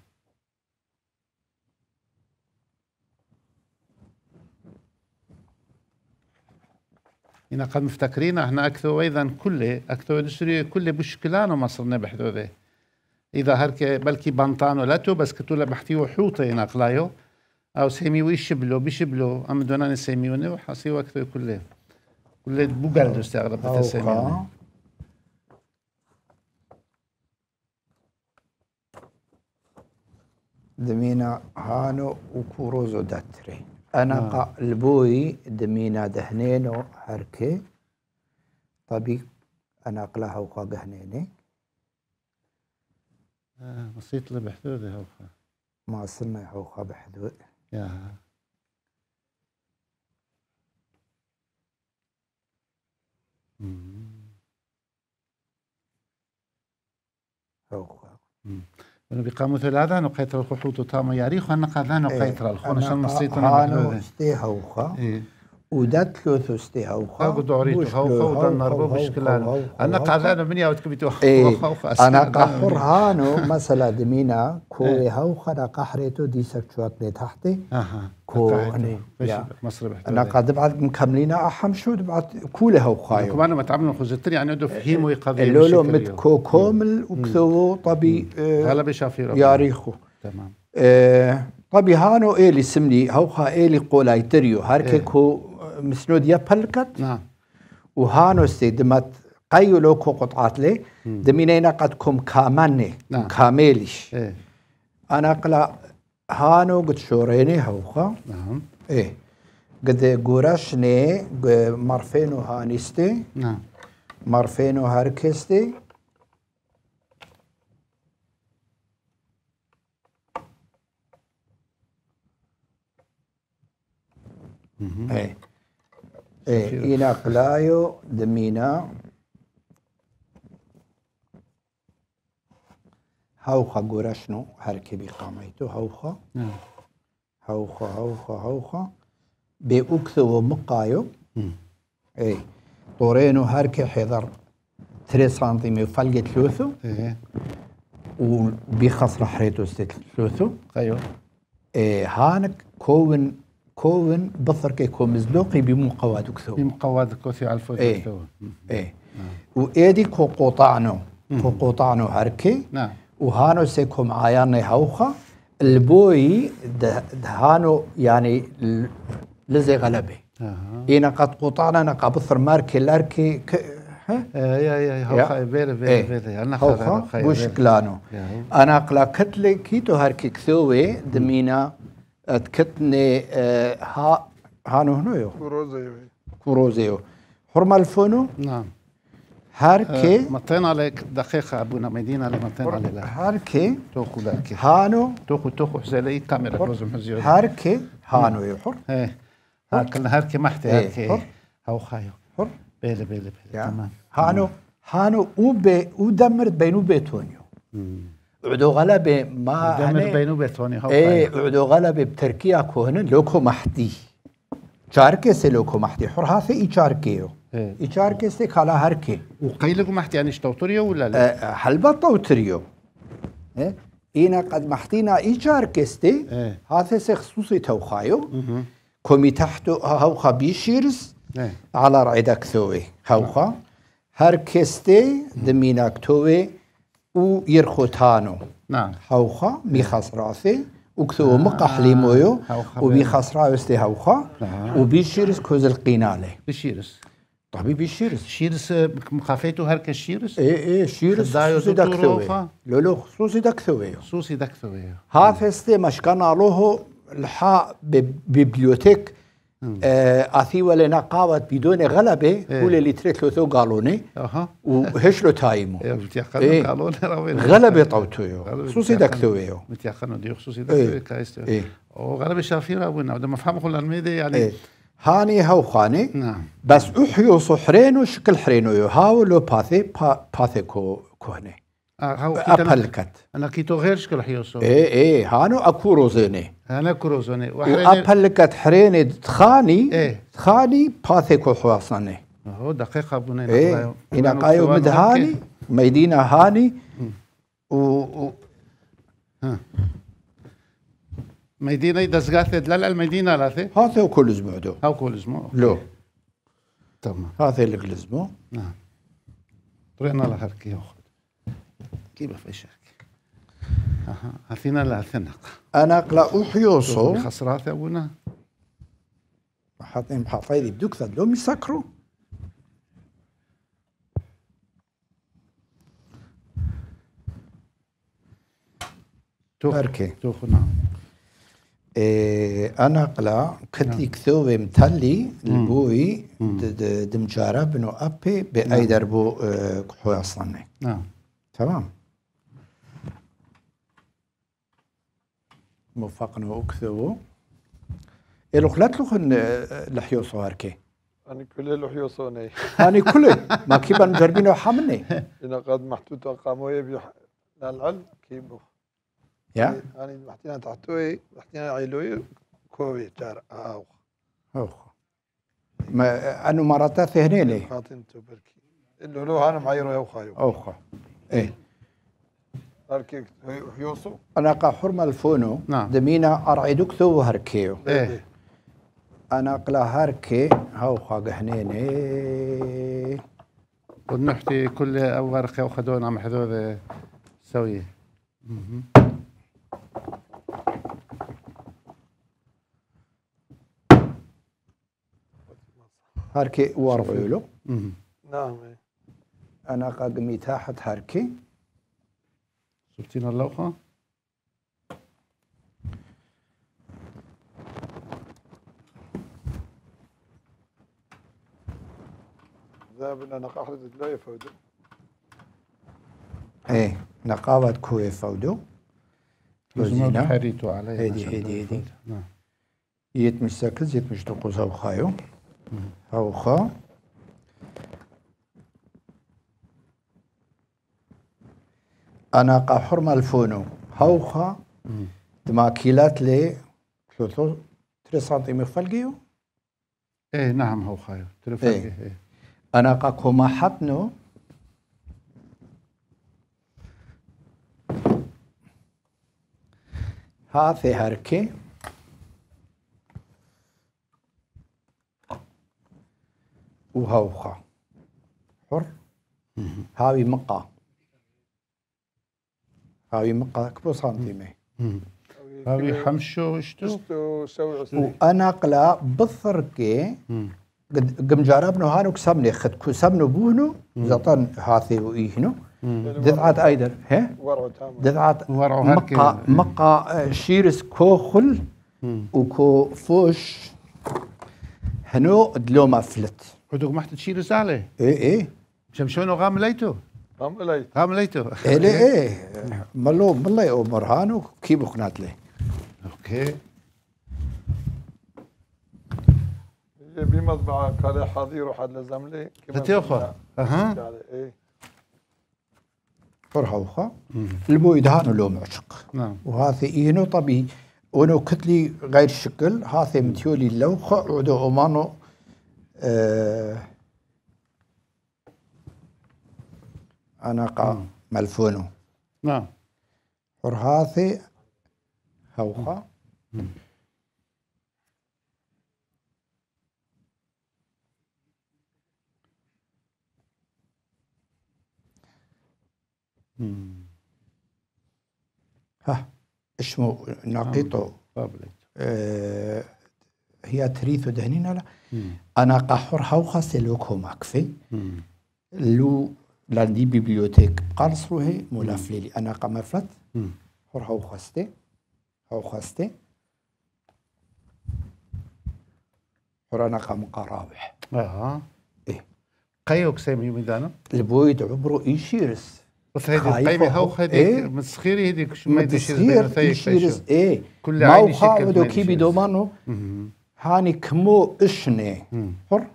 هنا قد مفتكرين احنا أكثر أيضا كله أكثر نشري كله بشكلانه مصرنا بحدوده إذا هرك بلكي بنطانو لاتو بس كتولا بحتيو وحوطه هنا قلايو أو سيمي ويشبلو بيشبلو أم دونان سيميوني وحاسيو أكثر كله كله بوغل دستغرب تسيميوني دمينا هانو وكوروزو داتري أنا آه. قا البوي دمينا دهنينو هركي طبي أنا أقلها وقاق هنيني آه بسيط لبحدودي هوخا ما سمع هوخا بحدود ياها هوخا ובקמות אל-אדן וכתר אל-חוחות אותם יעריך, הנקדן וכתר אל-חון, השם נשאיתו אנחנו שתי ההוכה. ودات ثلاثوستي هاو خا هاو دوريتو هاو خا ودا نربو بشكل انا قعدانا مني إيه، او وتكبيتو إيه. هاو خا انا قحر هانو مثلا دمينا كوي هاو خا قحريتو دي سكشوات لي تحتي كو يعني مصر انا قاعد بعد مكملين احم شو بعد كول هاو خايو كمان ما تعملوا خوزتري يعني عنده فهيمو إيه، يقضي لو لو مت كو كومل وكثو طبي هلا بشافي يا ريخو تمام طبي هانو ايلي سملي هاو خا ايلي قولايتريو هركك هو مسنودية بلكت نعم وهانوستي دمت قيو لوكو قطعات لي دمينينا قد كم كاماني نعم. كاميليش إيه. أنا قلا هانو قد شوريني هوخا نعم إيه قد قرشني مرفينو هانيستي نعم مرفينو هركستي ايه ايه ايناقلايو دمينا هاوخا قورشنو هركي بقاميتو هاوخا نعم. هاوخا هاوخا هاوخا بأكثو ومقايو اي طورينو هاركي حذر 3 سنتيم فلقة ثلوثو ايه وبيخص رحريتو ست ثلوثو ايوه ايه هانك كون كون بثر كي كون مزلوقي بمو قواد كثو بمو قواد على الفوز ايه ايه و ايدي كو قطعنو كو قطعنو هركي نعم وهانو سيكم عياني هوخا البوي دهانو يعني لزي غلبي اها إينا قد قطعنا نقا بثر ماركي لاركي ك... ها؟ إيه، يا يا هوخا بيري بيري إيه. بيري أنا هوخا بوش كلانو أنا قلا كتلي كيتو هركي كثوي دمينا اتكتني آه، ها هانو هنو يو كروزيو كروزيو حرمة الفونو نعم هاركي آه، مطين عليك دقيقة أبونا مدينة اللي مطين عليك هاركي توخو لكي هانو توخو توخو حزالي كاميرا لازم حزيو هاركي هانو يو حر ايه هاكل آه، هاركي محتي إيه، هاركي هاو خايو حر بيلي بيلي بيلي تمام هانو هانو ودمرت بينو بيتونيو عدو غلبة ما يعني بينو بيتوني ايه عدو غلبة بتركيا كهن لوكو محدي چاركسي لوكو محدي حرهاسي اي چاركيو اي چاركسي كالا هركي وقيلكو محدي يعني شتوتريو ولا لا؟ حلبة توتريو اه، ايه اینا قد محتینا ایجار کستی هاته سه خصوصی توخایو کمی تحت هاوخا بیشیرز على رعدك ثوي هاوخا هر کستی دمیناک توی و يرخوتانو نعم هاوخا ميخاس راسي وكثو نعم. مقح لي مويو وبيخاص راسي هوخا وبيشيرس نعم. كوز القينالي بيشيرس طبيب بيشيرس شيرس اه، مخافيتو هركا شيرس اي اي شيرس خصوصي دكثوي لو خصوصي دكثوي خصوصي دكثوي ها فيستي مشكان الحا ببليوتيك آه، أثيو لنا قاوت بدون غلبة كل إيه. اللي ثو قالوني وهش له تايمو إيه، إيه. غلبة طوتو خصوصي دكتويو متيقن دي خصوصي دكتويو كايستو وغلبة شافيرة وين ده مفهوم كل الميدي يعني هاني هاو خاني نعم بس احيو صحرينو شكل حرينو هاو لو باثي باثي كو أبلكت آه، انا كيتو غير شكل کل إيه إيه هانو اکو روزنه إيه. إيه، انا کو روزنه و اپلکت تخاني تخانی تخانی پاثه کو حواسنه هو دقيقة بنا إيه اینا قايو مدهاني ميدينا هاني و, مدينة دزغاثة لا لا المدينة لا الميدينا هذا هو كل اسمه دو هو كل اسمه لو تمام هذا اللي كل اسمه نعم رينا لها كي اخرى كيما في الشركه اثينا لا ثنق انا قلا احيوصو خسرا ثونا حاطين بحطيلي بدوك ثدلهم يسكروا تركي توخ نعم إيه انا قلا كتلي كثوب نعم. متلي البوي دمجاره بنو ابي بايدر بو كحوي آه، اصلا نعم تمام موفقنا وكثو إلو خلات لا خن لحيو صواركي أنا كل لحيو صوني أنا كل ما كيبا مجربينو وحامني إنا قد محتوت أقامو يبي العلم كيبو يا أنا محتينا تحتوي محتينا عيلوي كوي تار أوخ أوخ ما أنا مراتا ثهني لي خاطين تبركي اللي لو أنا معيرو أوخا أوخ إيه هركيك انا قا حرمه الفونو نعم دمينا ارعيدوكثو وهركيو إيه. ايه انا قلا هركي هاو خاق هنيني ونحتي كل اوغرقي وخدونا محذوذ سويه هركي وارفيلو نعم إيه. انا قا قميت تحت هركي شفتينا اللوحة ذهب نقاحة لا فودو ايه نقاوة كو يفوتو لازم حريتو عليه هيدي هيدي هيدي نعم يتمش ساكز يتمش تنقصها وخايو هاو خا انا قحر الفونو هوخا دما كيلات لي ثلاثو تري سنتيمتر فالجيو ايه نعم هوخا تري فالقيو ايه. انا قاكو حطنو ها في هركي وهاوخا حر هاوي مقا هاوي مقا بو سنتيمي هاوي حمشو اشتو وانا قلا بثركي قم جاربنو هانو كسبني خد كسبنو بوهنو زطن هاثي وإيهنو دذعات ايدر هي دذعات مقا مقا آه، شيرس كوخل وكو فوش هنو دلوما فلت هدوك محت تشيرس عليه ايه ايه شمشونو غام ليتو هم ليته هم ليته إيه، ليه ايه ملو أو مرهان وكيبو قنات ليه اوكي بمطبعة قال حاضر وحد لزملة تتيوخا اها فرحة يعني إيه؟ فرحوخا المو يدهانو لو معشق نعم وهذا اينو طبي ونو كتلي غير شكل هذا متيولي خا عدو امانو آه أناقة ملفونه نعم فرهاثي هوخة ها اسمه ناقيته نعم. آه هي تريث دهنين لا أنا قحر هوخة سلوك هم لو لاندي بیبلیوتک روحي مولافلی لی انا قمرفلت هر هاو خواسته هاو خاستي هر انا قام قراوح اها ايه قيوك سامي ميدانا البويد عبرو ايشيرس ايشيرس ايه هاني كمو اشني حر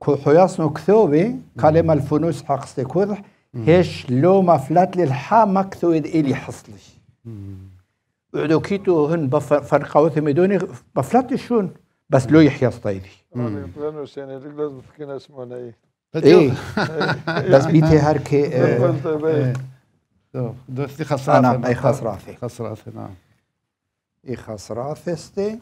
كوحياس نكثوبي كلمة الفنوس حقصتي كوضح هيش لو ما فلات للحا الحامة كثو إلي حصلي كيتو هن بفرقاوث ميدوني بفلات شون بس لو يحيى صطيدي بس بيتي هركي دوستي انا اي خسرافي خسرافي نعم اي خسرافي استي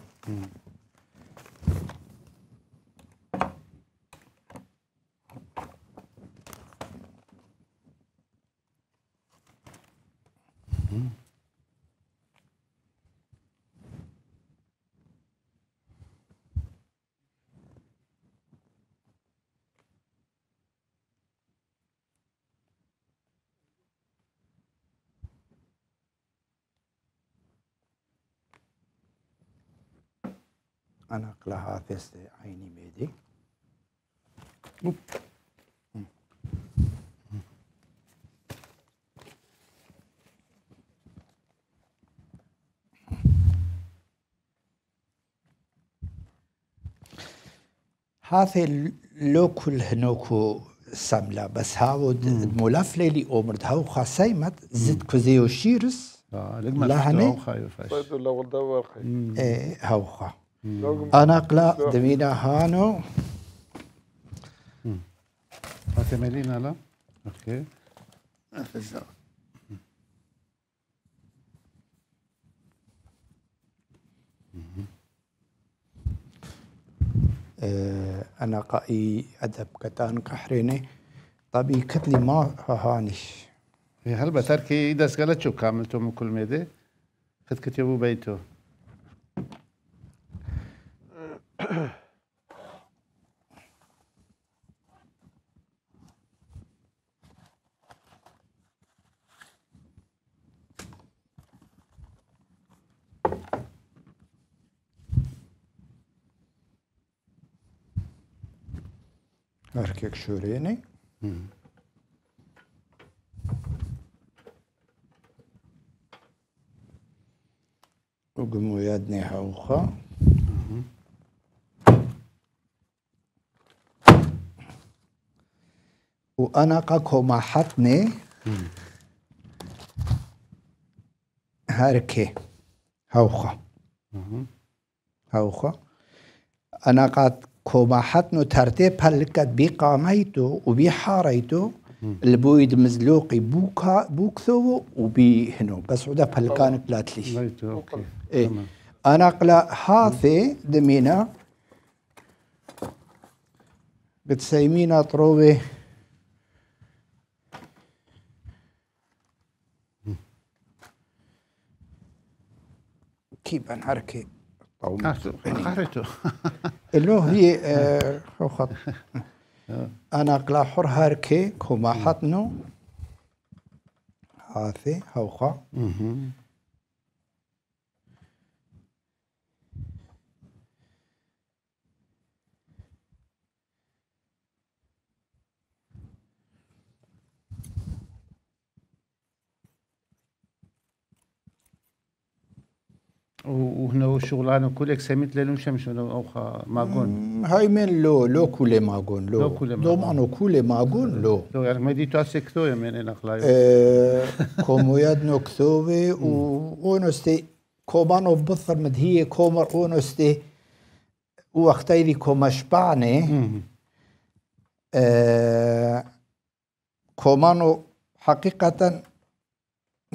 أنا laha teste عيني ميدي Oop. هاثي لوكو الهنوكو ساملا بس هاو الملف ليلي اومرد هاو خاسيمت زد كوزيو شيرس لا هني لا خا Anakla دمينا هانو هتعملين على اوكي آه، أنا قائي أدب كتان كحريني طبي كتلي ما هانش إيه، هل بتركي إذا قالت شو كاملتو من كل ميدي خد كتبو بيتو erkek şöreğini. Hı. Ugumu yadni havka. Hı hı. وانا قاكو ما حطني هاركي هاوخا هاوخا أنا كو ما حطنو ترتيب هلكت بي قاميتو وبي حاريتو البويد مزلوقي بوكا بوكثو وبي هنو بس عدا بهلكانك لا تلي إيه. أنا قلا هاثي دمينا بتسيمينا طروبي تركيبا حركه قهرته اللو هي آه، خط انا قلا حر هاركي كما حطنو هاثي هوخا وهنا شغلانه كلك سميت لهم شمش اوخا ماغون هاي من لو لو كل ماغون لو لو مانو دومانو كل ماغون لو لو يعني ما دي تاسي كتوي من انا خلاي آه، كومو يدنو كتوي و اونستي كومانو بثر مد هي كومر اونستي وقتي دي كومش بعني آه، كومانو حقيقة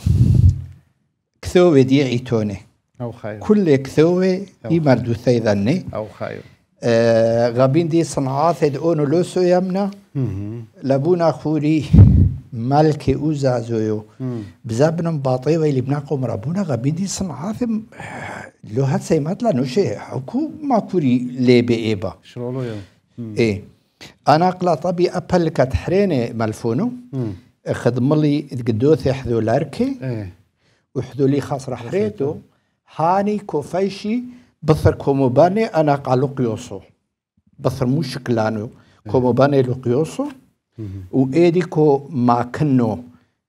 كثوبي دي عيتوني كل كثوي اي مردو ثيدا أو خايو آه غابين دي صنعات دون لوسو يمنا لابونا خوري ملك اوزا زويو بزابن باطي ويلي بناقوم ربونا دي صنعات لو هات سيمات لا نوشي حكو ما كوري لي بي ايبا شرولو يا ايه انا قلا طبي ابل كتحريني ملفونو خدم لي قدوثي حذو لاركي ايه وحذو لي خاص حريتو هاني كوفيشي بثر كوموباني أنا قالو قيوسو بثر مو شكلانو كوموباني لو قيوسو ايدي كو ما كنو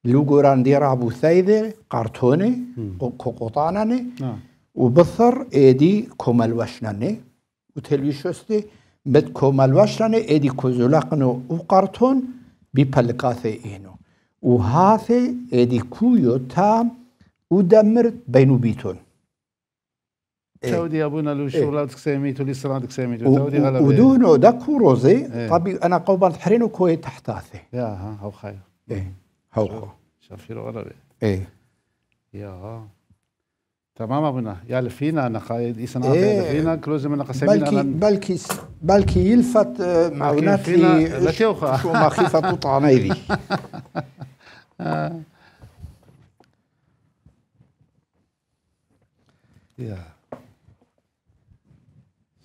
لوغوران دي رابو ثايدة قارتوني كو قطاناني بثر إيدي كومال وشناني وتلويشوستي مد كو وشناني إيدي قارتون بي ببالكاثي إينو هاثي إيدي كويو تام ودمر بينو بيتون تودي ابونا لو شغل ديك سميتو لي صرا ديك سميتو دونو غلا ودونو دا كوروزي طبي انا قوبان تحرين وكوي تحتاثي يا ها هو خير ايه هو شافيرو غلا ايه يا تمام ابونا يا لفينا انا قايد اسنا إيه لفينا كلوزي من قسمنا بلكي بلكي بلكي يلفت معوناتي شو ما خيفه طعنيدي Yeah.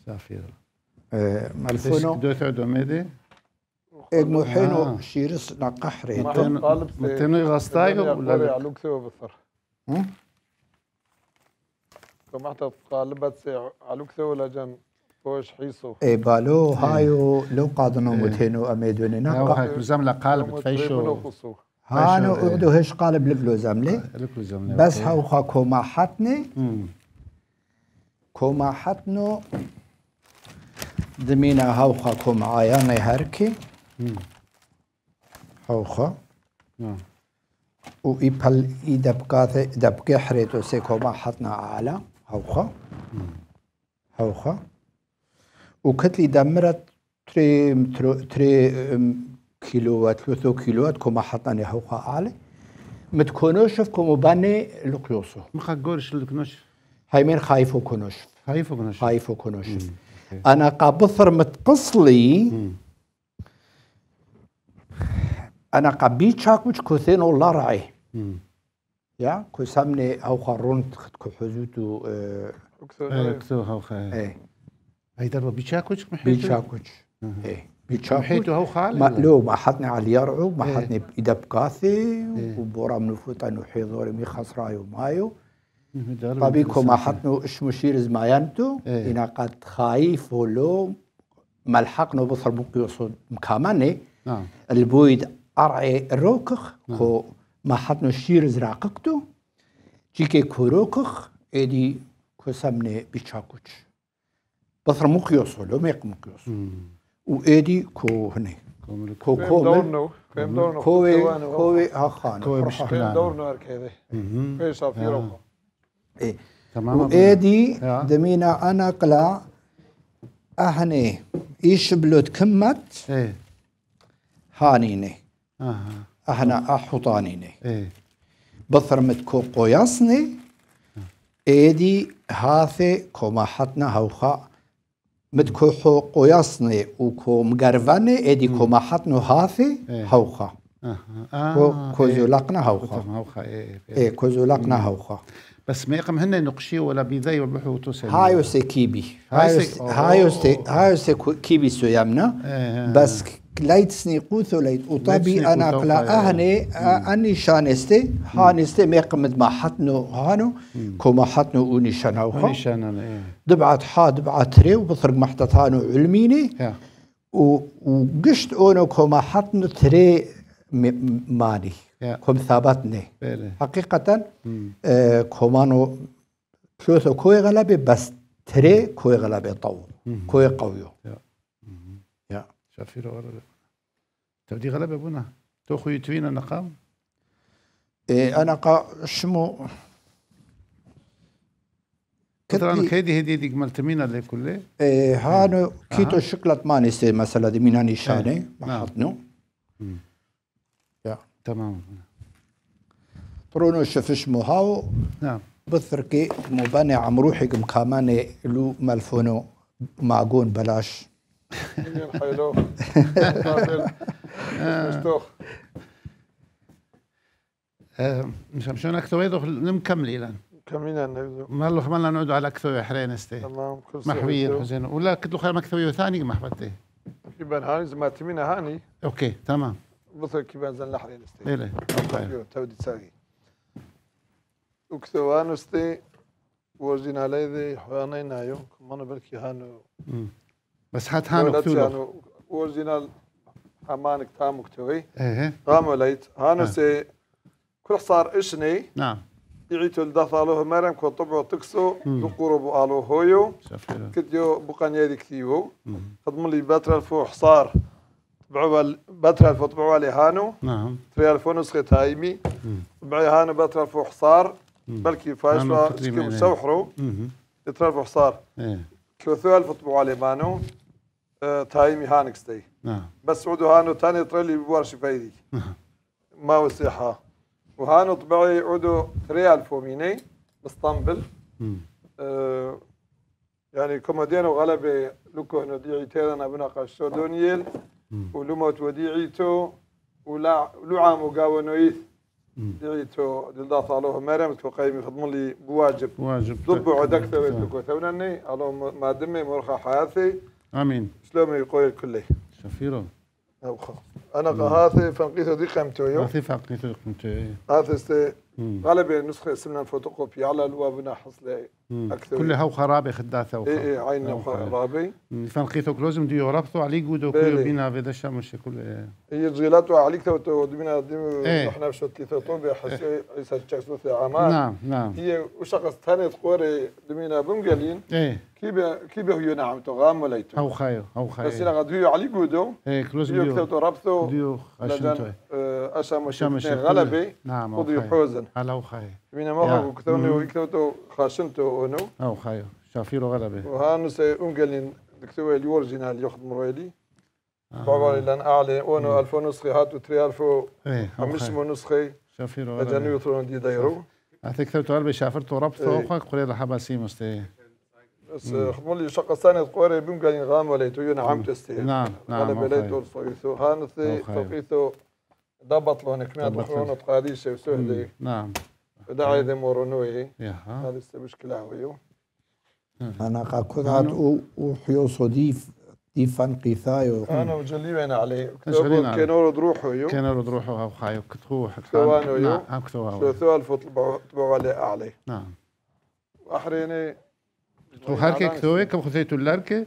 Safira. Eh, Malfuno. بدو تقعدوا ميدي؟ المحينو آه. شي رسنا قحري متين غستايو ولا لا؟ علوك سوى بالصر سمحت قالبت علوك سوى لجن فوش حيصو اي بالو إيه. هايو لو قادنو إيه. متينو اميدوني نقا هاو هاك زملة قالب تفيشو هانو اقدو إيه. هش قالب لبلو زملة آه، لبلو زملة بس هاو خا كوما حتني كوما حتنو دمينا هاوخا كوم عايا معايا هاركي هاوخا و إيبال إي دبكاثي دبكي حريتو سيكو ما حطنا عالا هاوخا هاوخا و كتلي دمرة تري تري كيلوات لوثو كيلوات كو ما حطنا هاوخا عالا متكونوشف كومو باني لقيوصو مخا قورش لقنوش هاي مين خايفو كونوش خايفو كونوش خايفو كونوشف انا قابثر متقصلي انا قبي تشاكوش كوثين ولا راعي يا كوسامني او خارون تخدكو حزوتو آه، آه، آه. اكثر هاو اكثر اكثر اكثر اكثر اكثر اكثر اكثر اكثر اكثر هاو خال ما لو ما حطني على اكثر إيه. ما حطني اكثر بكاثي إيه. وبورا اكثر اكثر اكثر مي خسرايو مايو فبيكم نو اش مشير زمايانتو تو اینا إيه. قد خايف ولو نو بصر بوكي يصد مكاماني آه. البويد ارعي روكخ آه. نو شیر حطنو شير زراقكتو جيكي كو روكخ ايدي كو سمني بيتشاكوتش بصر مقيوس ولو کو کو کو کو کو کو کو کو کو کو کو کو کو کو کو کو کو إيه. تمام وادي دمينا انا قلع اهني ايش بلوت كمت ايه هانيني اها اهنا احطانيني ايه بثر متكو قياسني ايدي هاثي كوما حطنا هوخا متكو حو قياسني وكو مقرفاني ايدي كوما حطنا هاثي إيه. هوخا آه. كو هاوخا إيه. هوخا هوخا ايه كوزولقنا هوخا بس ما يقم هن نقشي ولا بيذاي وبحو توسل هايو سي كيبي هايو سي هايو سي كيبي سو يمنا اه بس ليت سنيقوثو ليت وطبي انا قلا اهني اني شانستي هانستي ما يقم ما حطنو هانو ما حطنو اوني شانو اوني شنانا إيه. دبعت حا دبعت ري وبطرق محطت هانو علميني وقشت اونو ما حطنو تري ماني كم ثابت نه حقيقة آه، كمانو بلوثو كوي غلبي بس تري كوي غلبي طو كوي قويو يا شافيرو ورد تبدي غلبة بنا تو خوي توينا النقام إيه، أنا قا شمو أنا كيدي هدي ديك ملتمينا اللي كله إيه هانو إيه. كيتو شكلت ماني سي مثلا دي ميناني شاني إيه. محطنو نعم. تمام برونو شفش موهاو نعم بثركي مباني عم روحي مكاماني لو ملفونو معقول بلاش حلو مش مشون اكتوي دوخ نمكملي لان كملنا ما خمالنا نعود على كثوي حرين استي محويين حزين ولا كتلو خير ما ثاني محبتي يبان هاني زي ما تمينا هاني اوكي تمام بطل كيبان زن لحري يعني نستي إيه أطيب إيه. تودي تساقي وكثوان نستي وزين علي ذي حواني هايو كمان بركي هانو بس هات هانو كثولو وزين على حمانك تامو كتوي ايه, إيه،, إيه. رامو ليت هانو آه. سي كل صار إشني نعم يعيتوا يعيتو الدفالوه مرم كو طبعو تكسو دقورو آلو هويو كديو بقانيا ذي كتيبو خدمو لي باتر الفو حصار بعوال بتر فوت بعوال هانو نعم تريال فو نسخة تايمي بعي هانو بتر فو حصار بلكي فاشوا سكيم سوحرو تريال فو حصار إيه. كوثو الف بعوال مانو آه، تايمي هانك ستي نعم بس عودو هانو تاني تريلي بوارش فايدي نعم. ما وسيحة وهانو طبعي عودو ريال فوميني ميني أه يعني كوموديان وغلبة لكو نوديعي تيران ابنا قشو آه. دونيل ولموت وديعيتو ولا لعام وقاونويث دعيتو دلدا طالوه مريم تو قيم لي بواجب واجب ضب عدك ثويت لكو ثونني ما دمي مرخى حياتي امين شلوم يقول الكلي شفيرو انا قهاثي فنقيثو دي قيمتو يو قهاثي فنقيثو دي قيمتو غالبا نسخه اسمنا فوتوكوبي على الوابنا حصلي اكثر كلها وخرابي خداثه وخرابي إيه، إيه، اي اي عيننا وخرابي فنقيتو كلوزم ديو ربطو عليك ودو كيو بينا في دشا مش كل اي زغيلاتو عليك تو بينا احنا إيه. في شتي تو بحس عيسى تشكسو في عمان نعم نعم هي وشخص ثاني تقوري دمينا بمقالين ايه كيبه كيبه هو نعم تغام وليتو او خايو او خايو بس غاد هو عليك ودو ايه كلوزم ديو كتو ربطو ديو اشنتو اشا مش غلبي نعم وضيو حوزن بینه ما خو کتاب نو کتاب تو خاشن تو اونو او خايو شافيرو غلبه وهانو سي اونجلين دكتور اللي اورجينال يخدم رويلي بابا لان اعلى اونو الف نسخه هاتو تري 3000 500 نسخه شافيرو غلبه اجانو يطرون دي دايرو حتى كتبتو غلبه شافرتو ربطو اخوك قري لحباسي مستي بس خمولي لي شقه ثانيه قوري بيم غام ولا تو نعم تستي نعم نعم ولا بلا تو صيثو هانثي توقيتو ضبط لونك كمان تخرون تقاديش وسهلي نعم دعاية مورونوي هذا استبش كلاويو أنا قاكودات وحيو صديف ديفان قيثايو أنا وجلي عليه كتبون كانوا روحو يو كانوا روحو هاو خايو كتخو كتوانو يو نعم كتوانو ثلاثة ألف طبعوا عليه أعلي نعم أحريني تو هركي كتوي كم خذيتو اللاركي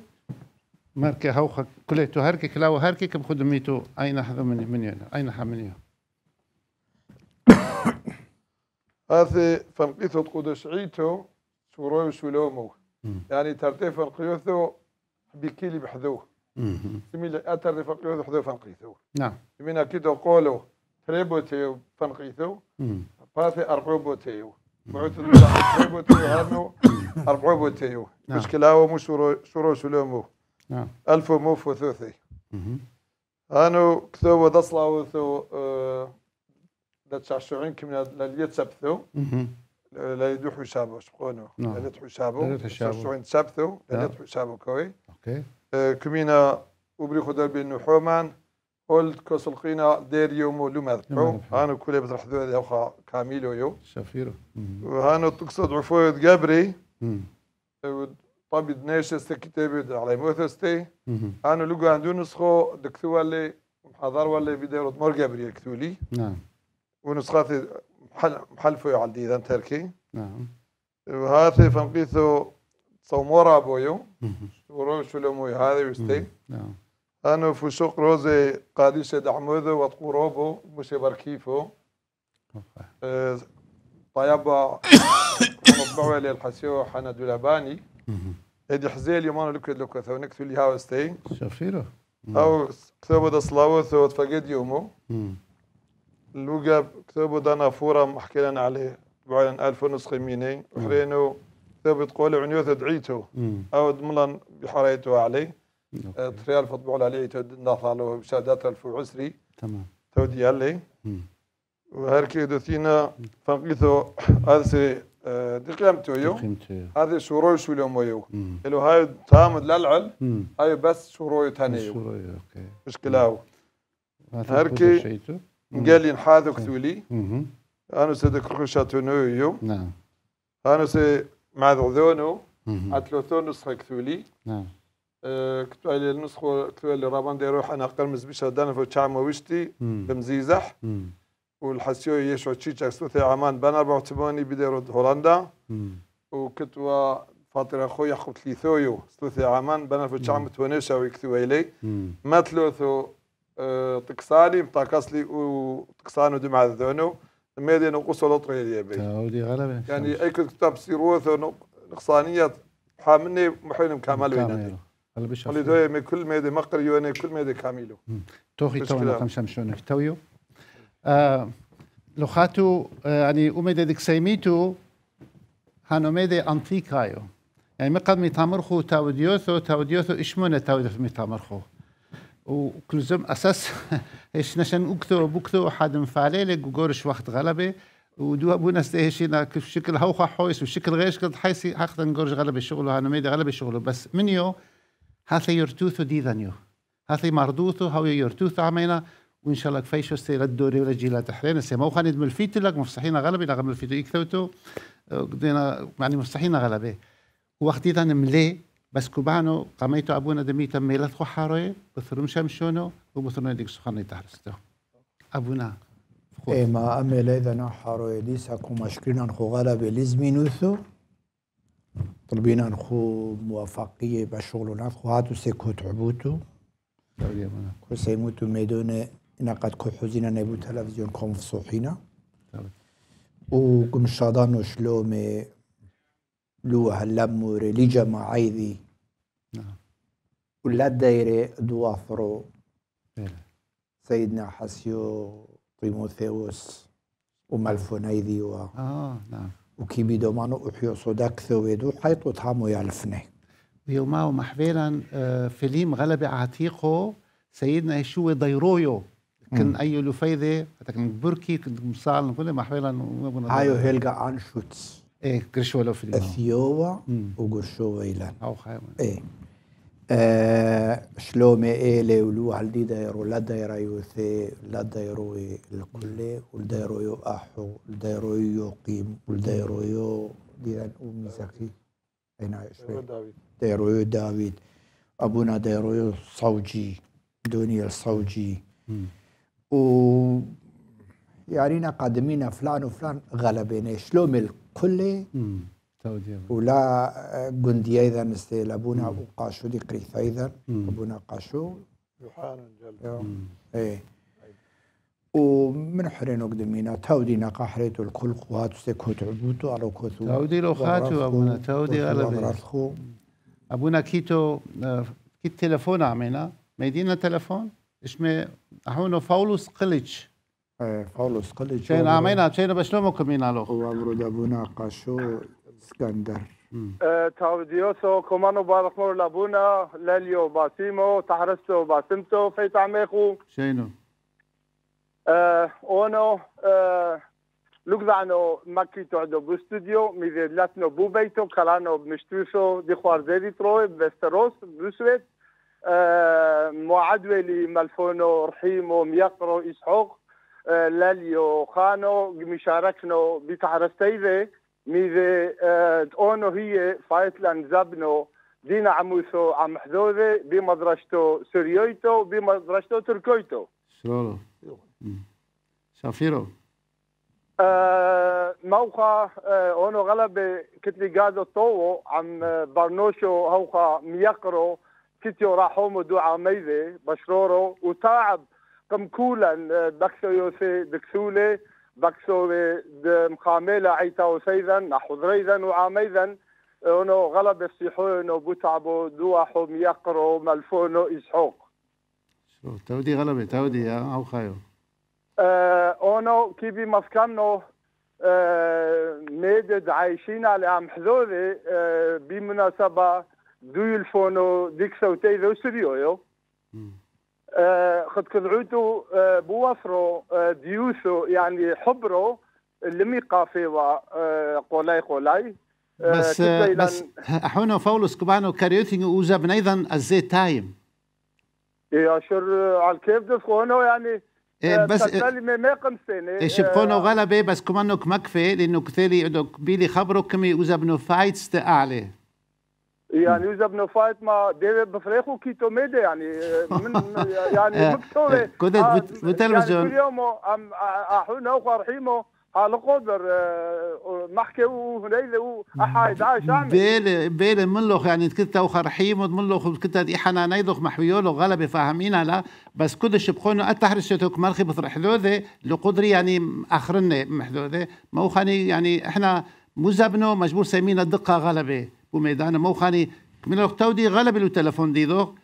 ماركي هاو كليتو هركي كلاو هركي كم خدميتو أين حذو من من أين حمنيو هذا فرقيثو قدش عيتو شورو شولومو يعني ترتي فرقيثو بكيلي بحذوه سميل أتر فرقيثو حذو فرقيثو نعم من أكيد قولو تريبوتيو فرقيثو باثي أرقوبوتيو بعثو تريبوتيو هانو أرقوبوتيو نعم. مشكلة هو مو شورو شورو شولومو نعم ألفو موفو ثوثي هانو كثو وضصلا وثو أه تسعة كمنا لليت سبثو لليت حسابه سبقونه نعم. لليت حسابه لليت حسابه سبثو لليت نعم. حسابه كوي اوكي آه، كمينا وبري خدر بين نحومان قلت كسلقينا دير يوم ولو ذكروا نعم، هانو كله بترح ذو ذي أخا كاميلو يو شفيرو وهانو تقصد عفوية جابري طب ناش استكتاب على موثستي هانو لقو عندو نسخو دكتوالي اللي محاضر ولا فيديو مور نعم ونسخاتي محلفو عندي اذا تركي نعم وهاتي فنقيثو صومورا بويو وروش شلومو هذا وستي نعم أنا في سوق روزي قاديش دعموذو وتقروبو مشي بركيفو اوكي آه، طيابة مطبعوا لي الحسيو حنا دولاباني هدي حزيل يمان لكد لكو ثونك ثولي هاوستي شفيرو او كتابو دا صلاوثو تفقد يومو لوجا كتبوا دانا محكي لنا عليه بعد لنا ألف نسخة ميني وحرينو كتبوا تقولوا عنيوثة دعيتو أو دملا بحريتو عليه أه، تريال فطبعوا عليه تودنا ثالو بشهادات ألف وعسري تمام تودي عليه وهركي دوثينا فنقيثو أرسي أه، دي قيمته يو هذه شروي شو اليوم يو الو هاي تامد للعل هاي بس شروي تاني شروي اوكي مشكلاو هركي قال لي نحاذو تولي انا سيدك شاتونو يو نعم انا سي مع ذونو عتلوثون نسخه تولي نعم أه، كنت على النسخه كنت على رابان دي روح انا قرمز مزبيش دانا فو تشعم ويشتي بمزيزح والحسيو يشو تشيتشا سوثي عمان بان 84 بديرو هولندا وكنت فاطر اخويا خبت لي ثويو ثلاثة عمان بنا في تشعم تونيشا ويكثو الي ما تلوثو تكساني متاكسلي وتكسانو مع ذونو ميدي نقص لطري يا بي تاودي يعني اي كتاب سيروث نقصانية حامني محين كامل وينادي اللي دوي مي كل ميدي مقري وانا كل ميدي كاميلو توخي تو نقم شمشونك تويو آه لو خاتو آه، يعني امي ديك سيميتو هانو ميدي انتيكايو يعني مقد ميتامرخو تاوديوثو تاوديوثو اشمونه تاوديوثو ميتامرخو وكل زم اساس ايش نشان اكتو بكتو حد مفعلي وقورش وقت غلبه ودو بونس ده شينا كيف شكل هوخا حويس وشكل غيرش شكل حيسي حقا نقورش غلبه شغله انا ميدا غلبه شغله بس من يو هاثي يرتوثو دي ذنيو هاثي مردوثو هاو يرتوثو عمينا وان شاء الله كفايشو سي للدوري ولا جيلا تحرينا سي مو خاني ملفيتو لك مفصحينا غلبه لغم الفيتو يكثوتو قدينا يعني مفصحينا غلبه وقت ذن ملي بس كوبانو قميتو أبونا دميتا ميلات خو حاروي بثرم شمشونو وبثرنا ديك سخاني تهرستو أبونا اي ما أمي ليدا نو حاروي ديسا كو مشكرين خو غالب ليزمينوثو طلبينا نخو موافقية بشغلنا نخو هاتو سيكوت عبوتو كو سيموتو ميدوني قد كو حزينا نبو تلفزيون كو مفصوحينا وكم شادانو شلومي لوح لمور لجمع عيدي نعم ولا دايرة دوافرو إيه. سيدنا حسيو تيموثيوس ومالفونيدي و اه نعم وكي بيدو مانو احيو صداك ثويدو حيطو طعمو يالفني ويوماو محبيرا آه، فيليم غلبة عتيقو سيدنا يشوي ضيرويو كن اي لفيدة كن بركي كن مصال كل محبيرا ايو هيلغا انشوتس ايه جريشوا لو في اثيوبا وجرشوا الى او خايمة ايه آه شلومي إيلي ولو هالدي دايرو لا دايرا يوثي لا دايرو الكل والدايرو يو أحو والدايرو يو قيم والدايرو يو ديران أمي زكي شوي دايرو يو داويد أبونا دايرو يو صوجي دوني الصوجي و يعني قادمين فلان وفلان غلبين شلومي كله ولا جندي اذا استيلابونا قاشو دي قريثا ايضا ابونا قاشو يوحانا ايه ومن حرين قدمينا تاودي نقا حريتو الكل قوات سكوت عبوتو على كوثو تاودي لو خاتو ابونا تاودي غلبي ابونا كيتو آه، كيت تلفون عمينا ميدينا تلفون اسمه احونو فاولوس قليتش پاولۆس قەڵی نامەی ناچینە بە شلۆمە کەمینالۆ ڕۆدەبوونا قاشۆ سکەندەر. تاودیۆسۆ کۆمان و آه، باڵخمۆر لەبوونا لە لیۆ باسیمۆ تەحرستۆ باسمتۆ فەیتامێخ و ئۆنۆ آه، آه، لوگزانۆ مەکی تۆدۆ بستودیۆ میزێلاتنۆ بوو بیتۆ کەلانۆ مشتوشۆ دی خواردێری ترۆی بەستەرۆس بسوێت معدوێ لی مەلفۆنۆ ڕحیم و میەقڕۆ ئیسحۆق آه، لاليو خانو مشاركنو بتحرستيفي ميذي اونو هي فايتلان زابنو دينا عموثو عم حذوذي بمدرشتو سوريويتو بمدرشتو تركويتو شلولو شافيرو آه موقع آه اونو غلب كتلي قادو طوو عم برنوشو هوخا ميقرو كتيو راحومو دو عميذي بشرورو وتاعب قم كولا بكسو يوسي دكسولي بكسو مقاميلا عيتا وسيدا نحضريدا وعاميدا انو غلب السيحو انو بوتعبو دواحو ميقرو ملفونو اسحوق شو تودي غلبة تودي يا او خايو اه اونو كيبي مسكنو اه ميدد عايشين على عم حذوري اه بمناسبة دو يلفونو ديكسو صوتي سريو يو آه، خد كنعودوا آه، بواصرو آه، ديوسو يعني حبرو لمي و قولاي قولاي بس بس احونا فولوس كبانو كاريوتين وجبن ايضا الزيت تايم يا شر على دس دفخونو يعني إيه بس إيه، ايش بقولوا غلبه بس كمانك مكفي لانه كثيري عندك بيلي خبرك كمي وزبنو فايتس تاعلي يعني بنو فايت ما ديفيد بفريخو كيتو ميدي يعني من يعني إيه. مكتوبه إيه. كنت آه، بتلفزيون يعني كل يوم احونا اخر حيمو على قدر آه، محكي وهنيلة احايد عايش آه، عمي بيلي بيلي منلوخ يعني كنت أوخر حيم ومنلوخ كنت دي حنا نيدوخ محويولو غلبة فاهمينها لا بس كل شبخونو توك مرخي بثر حدوذة لقدري يعني آخرنا محدوذة ما هو يعني إحنا زبنو مجبور سيمينا الدقة غلبة بو ميدان مو خاني من الوقتودي غلب له تلفون دي ذوق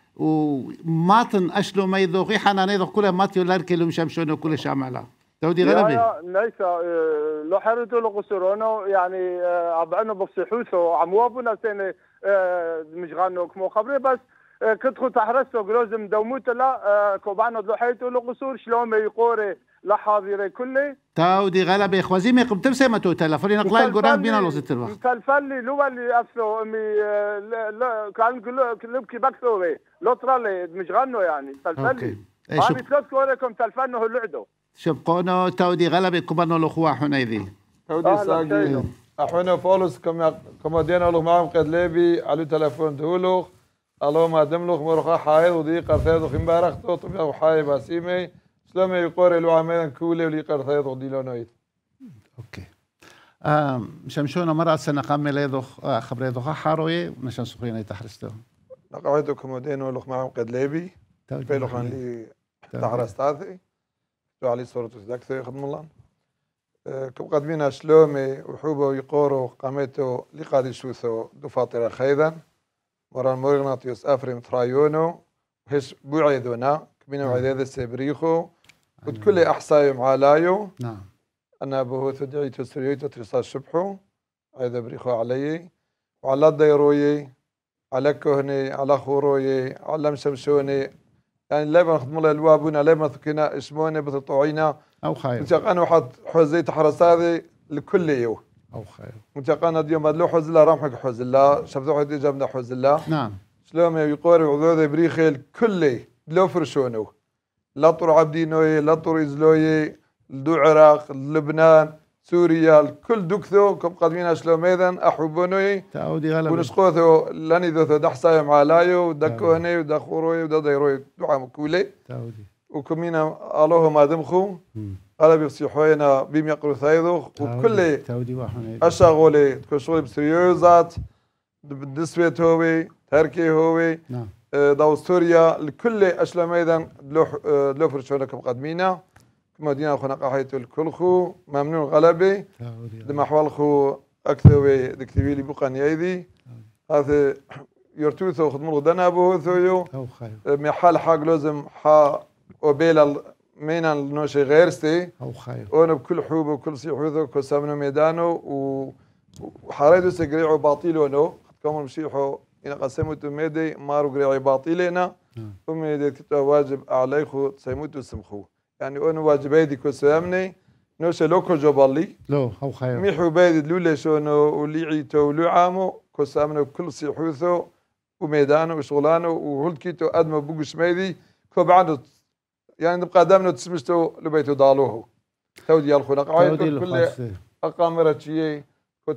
ماتن اشلو ما يذوق يحنا نيذوق كلها ماتيو لاركي مشمشونه كلها شامعلا تودي غلبي ليس آه، لو حرتو لو قصرونو يعني عبعنا آه، بفصيحوسو عموابنا سنه آه، مش غانو كمو خبري بس آه، كتخو تحرسو قروز دوموت لا كوبانو آه، ضحيت لقصور قصور شلوم يقوري لحاضري كله تاودي غلبة اخوازي مي قبتر سيما تو تلفوني نقلاي القران بينا لو زت الوقت آه، تلفلي لو اللي افسو امي كان كلب كي بكثوري لو ترالي مش غنو يعني تلفلي هذه ثلاث كوريكم تلفنه اللعدو شبقونو تاودي غلبة كوبانو لخوا حنيذي تاودي ساقي احنا فولس كما كما دينا لو معهم قد ليبي على تلفون دولوخ الله ما دم أدملخ مرخا حايل ودي قرثي دو خيم بارخ تو تو يا وحاي باسيمي سلام يقور لو عمين كولي ولي دو دي لونويت أوكي ام شمشونا مرة سنة قام دو خبر دو حاروي نشان سخينا يتحرستو نقعدكم ودين ولخ معهم قد ليبي بيلو خان لي تحرستاتي تو علي صورة تدكتو خدم الله كم قدمينا شلومي وحوبه ويقورو قامتو لقادي شوثو دو فاطره خيذا μορανμόγνατιος افريم ترايونو هش بعيدونا كبينا وعداد السبريخو وكل أحسايم معالايو نعم أنا به تدعي تسريو تترسا شبحو عيدا بريخو علي وعلى الديروي على كهني على خوروي على مشمشوني يعني لا بنخدم الله الوابونا لا بنثكنا اسمونا بتطوعينا أو خير أنا وحد حزيت حرس هذه لكل يوم او خير وانتقلنا اليوم حوز حزلة رمحك حزلة شفت واحد حوز حزلة نعم شلون يقول ذي بريخي الكل لو فرشونو لا طر نوي لا طر ازلوي دو عراق لبنان سوريا الكل دكثو كم قدمينا شلون ايضا احبونوي تعودي غلبة ونشقوثو لاني ذو دحسايا مع لايو ودكو هني ودخوروي ودديروي دعا مكولي تعودي وكمينا الوه ما دمخو عربي بصيحوينا بيم يقرو ثايدوخ وبكل أشاغولي تكون شغل بسريوزات بالنسبة هوي تركي هوي نعم. آه، داو سوريا لكل اشلا ميدان لو فرشونا آه، كم قدمينا كما دينا خونا قاحيتو الكلخو ممنون غلبي لما أكثر أكثوي دكتبي لي بقان يايدي هذا يرتوثو خدمو غدنا بوثو يو آه، محال حاق لازم حا وبيل من نوشي غيرسي او خير وانا بكل حوبه وكل سيحوذه وكل سامنو ميدانو و وحريدو سقريعو باطيلو انو كوم مشيحو انا قسموتو ميدي مارو قريعي باطيلينا أمي نعم. كتو واجب عليكو تسيموتو سمخو يعني أنا واجب أيدي كو سامني نوشي لوكو جوبالي لو او خير ميحو بايدي لولي شونو ولو عامو كو سامنو كل سيحوثو وميدانو وشغلانو وهلكيتو أدمو بوغش ميدي كو بعدو يعني نبقى دامنا تسمشتو لبيتو دالوه تو ديال خلق عايد كل شي كنت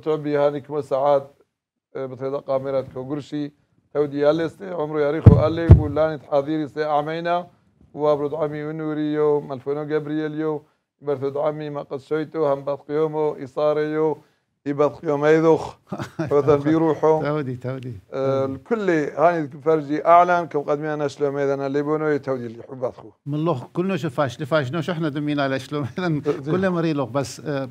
كتب هاني كما ساعات آه، بتهدا قامرة كوغرشي تو ديال لي عمرو ريخو قال لي قول لاني تحاضيري سي عمينا وابرد عمي ونوريو مالفونو جابرييليو برتد عمي ما قد شويتو هم بات قيومو إصاريو يبط يوم يذخ مثلا بيروحوا تودي تودي آه، الكل هاني فرجي اعلن كم قدمي انا شلو ميدان اللي بونو تودي اللي يحب اخو من لوخ كلنا شفاش لفاش نوش احنا دمينا على شلو ميدان كل مري لوخ بس آه،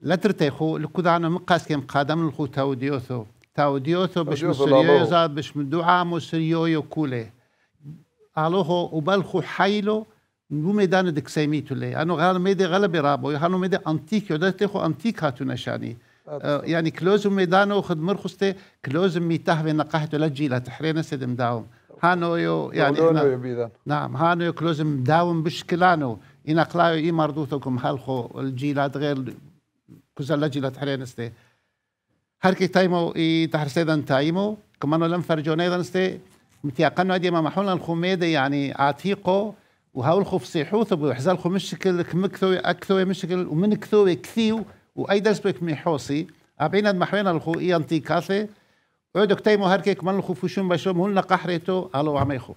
لا ترتيخو الكود انا مقاس كم قادم الخو توديوثو اوثو باش مسريو يزا باش مدعا مسريو يوكولي الوهو وبالخو حيلو نو ميدان دكسيميتو لي انا غير ميدي غلبي رابو هانو ميدي انتيك تيخو انتيك هاتو نشاني آه، يعني كلوز ميدانو خد مرخصته في نقاهة لجي لا تحرينا سيد مداوم هانو يو يعني احنا نعم هانو يو كلوز مداوم بشكلانو إنا قلايو إي مردوثكم هالخو الجيلات غير كوزا لا تحرينا سيد هركي تايمو إي تحرسيدن تايمو كمانو لم أيضا سيد متيقنو أدي ما محولنا الخميدة يعني عتيقو وهاو الخوف فصيحو ثبو خو مشكل كمكثو أكثو مشكل ومن كثو كثيو وايدرس بك محوصي حوصي ابينا محوينا الخو اي انتي كاثي ودك تيمو هركيك من الخو فشون بشوم هلنا قحريتو الو عميخو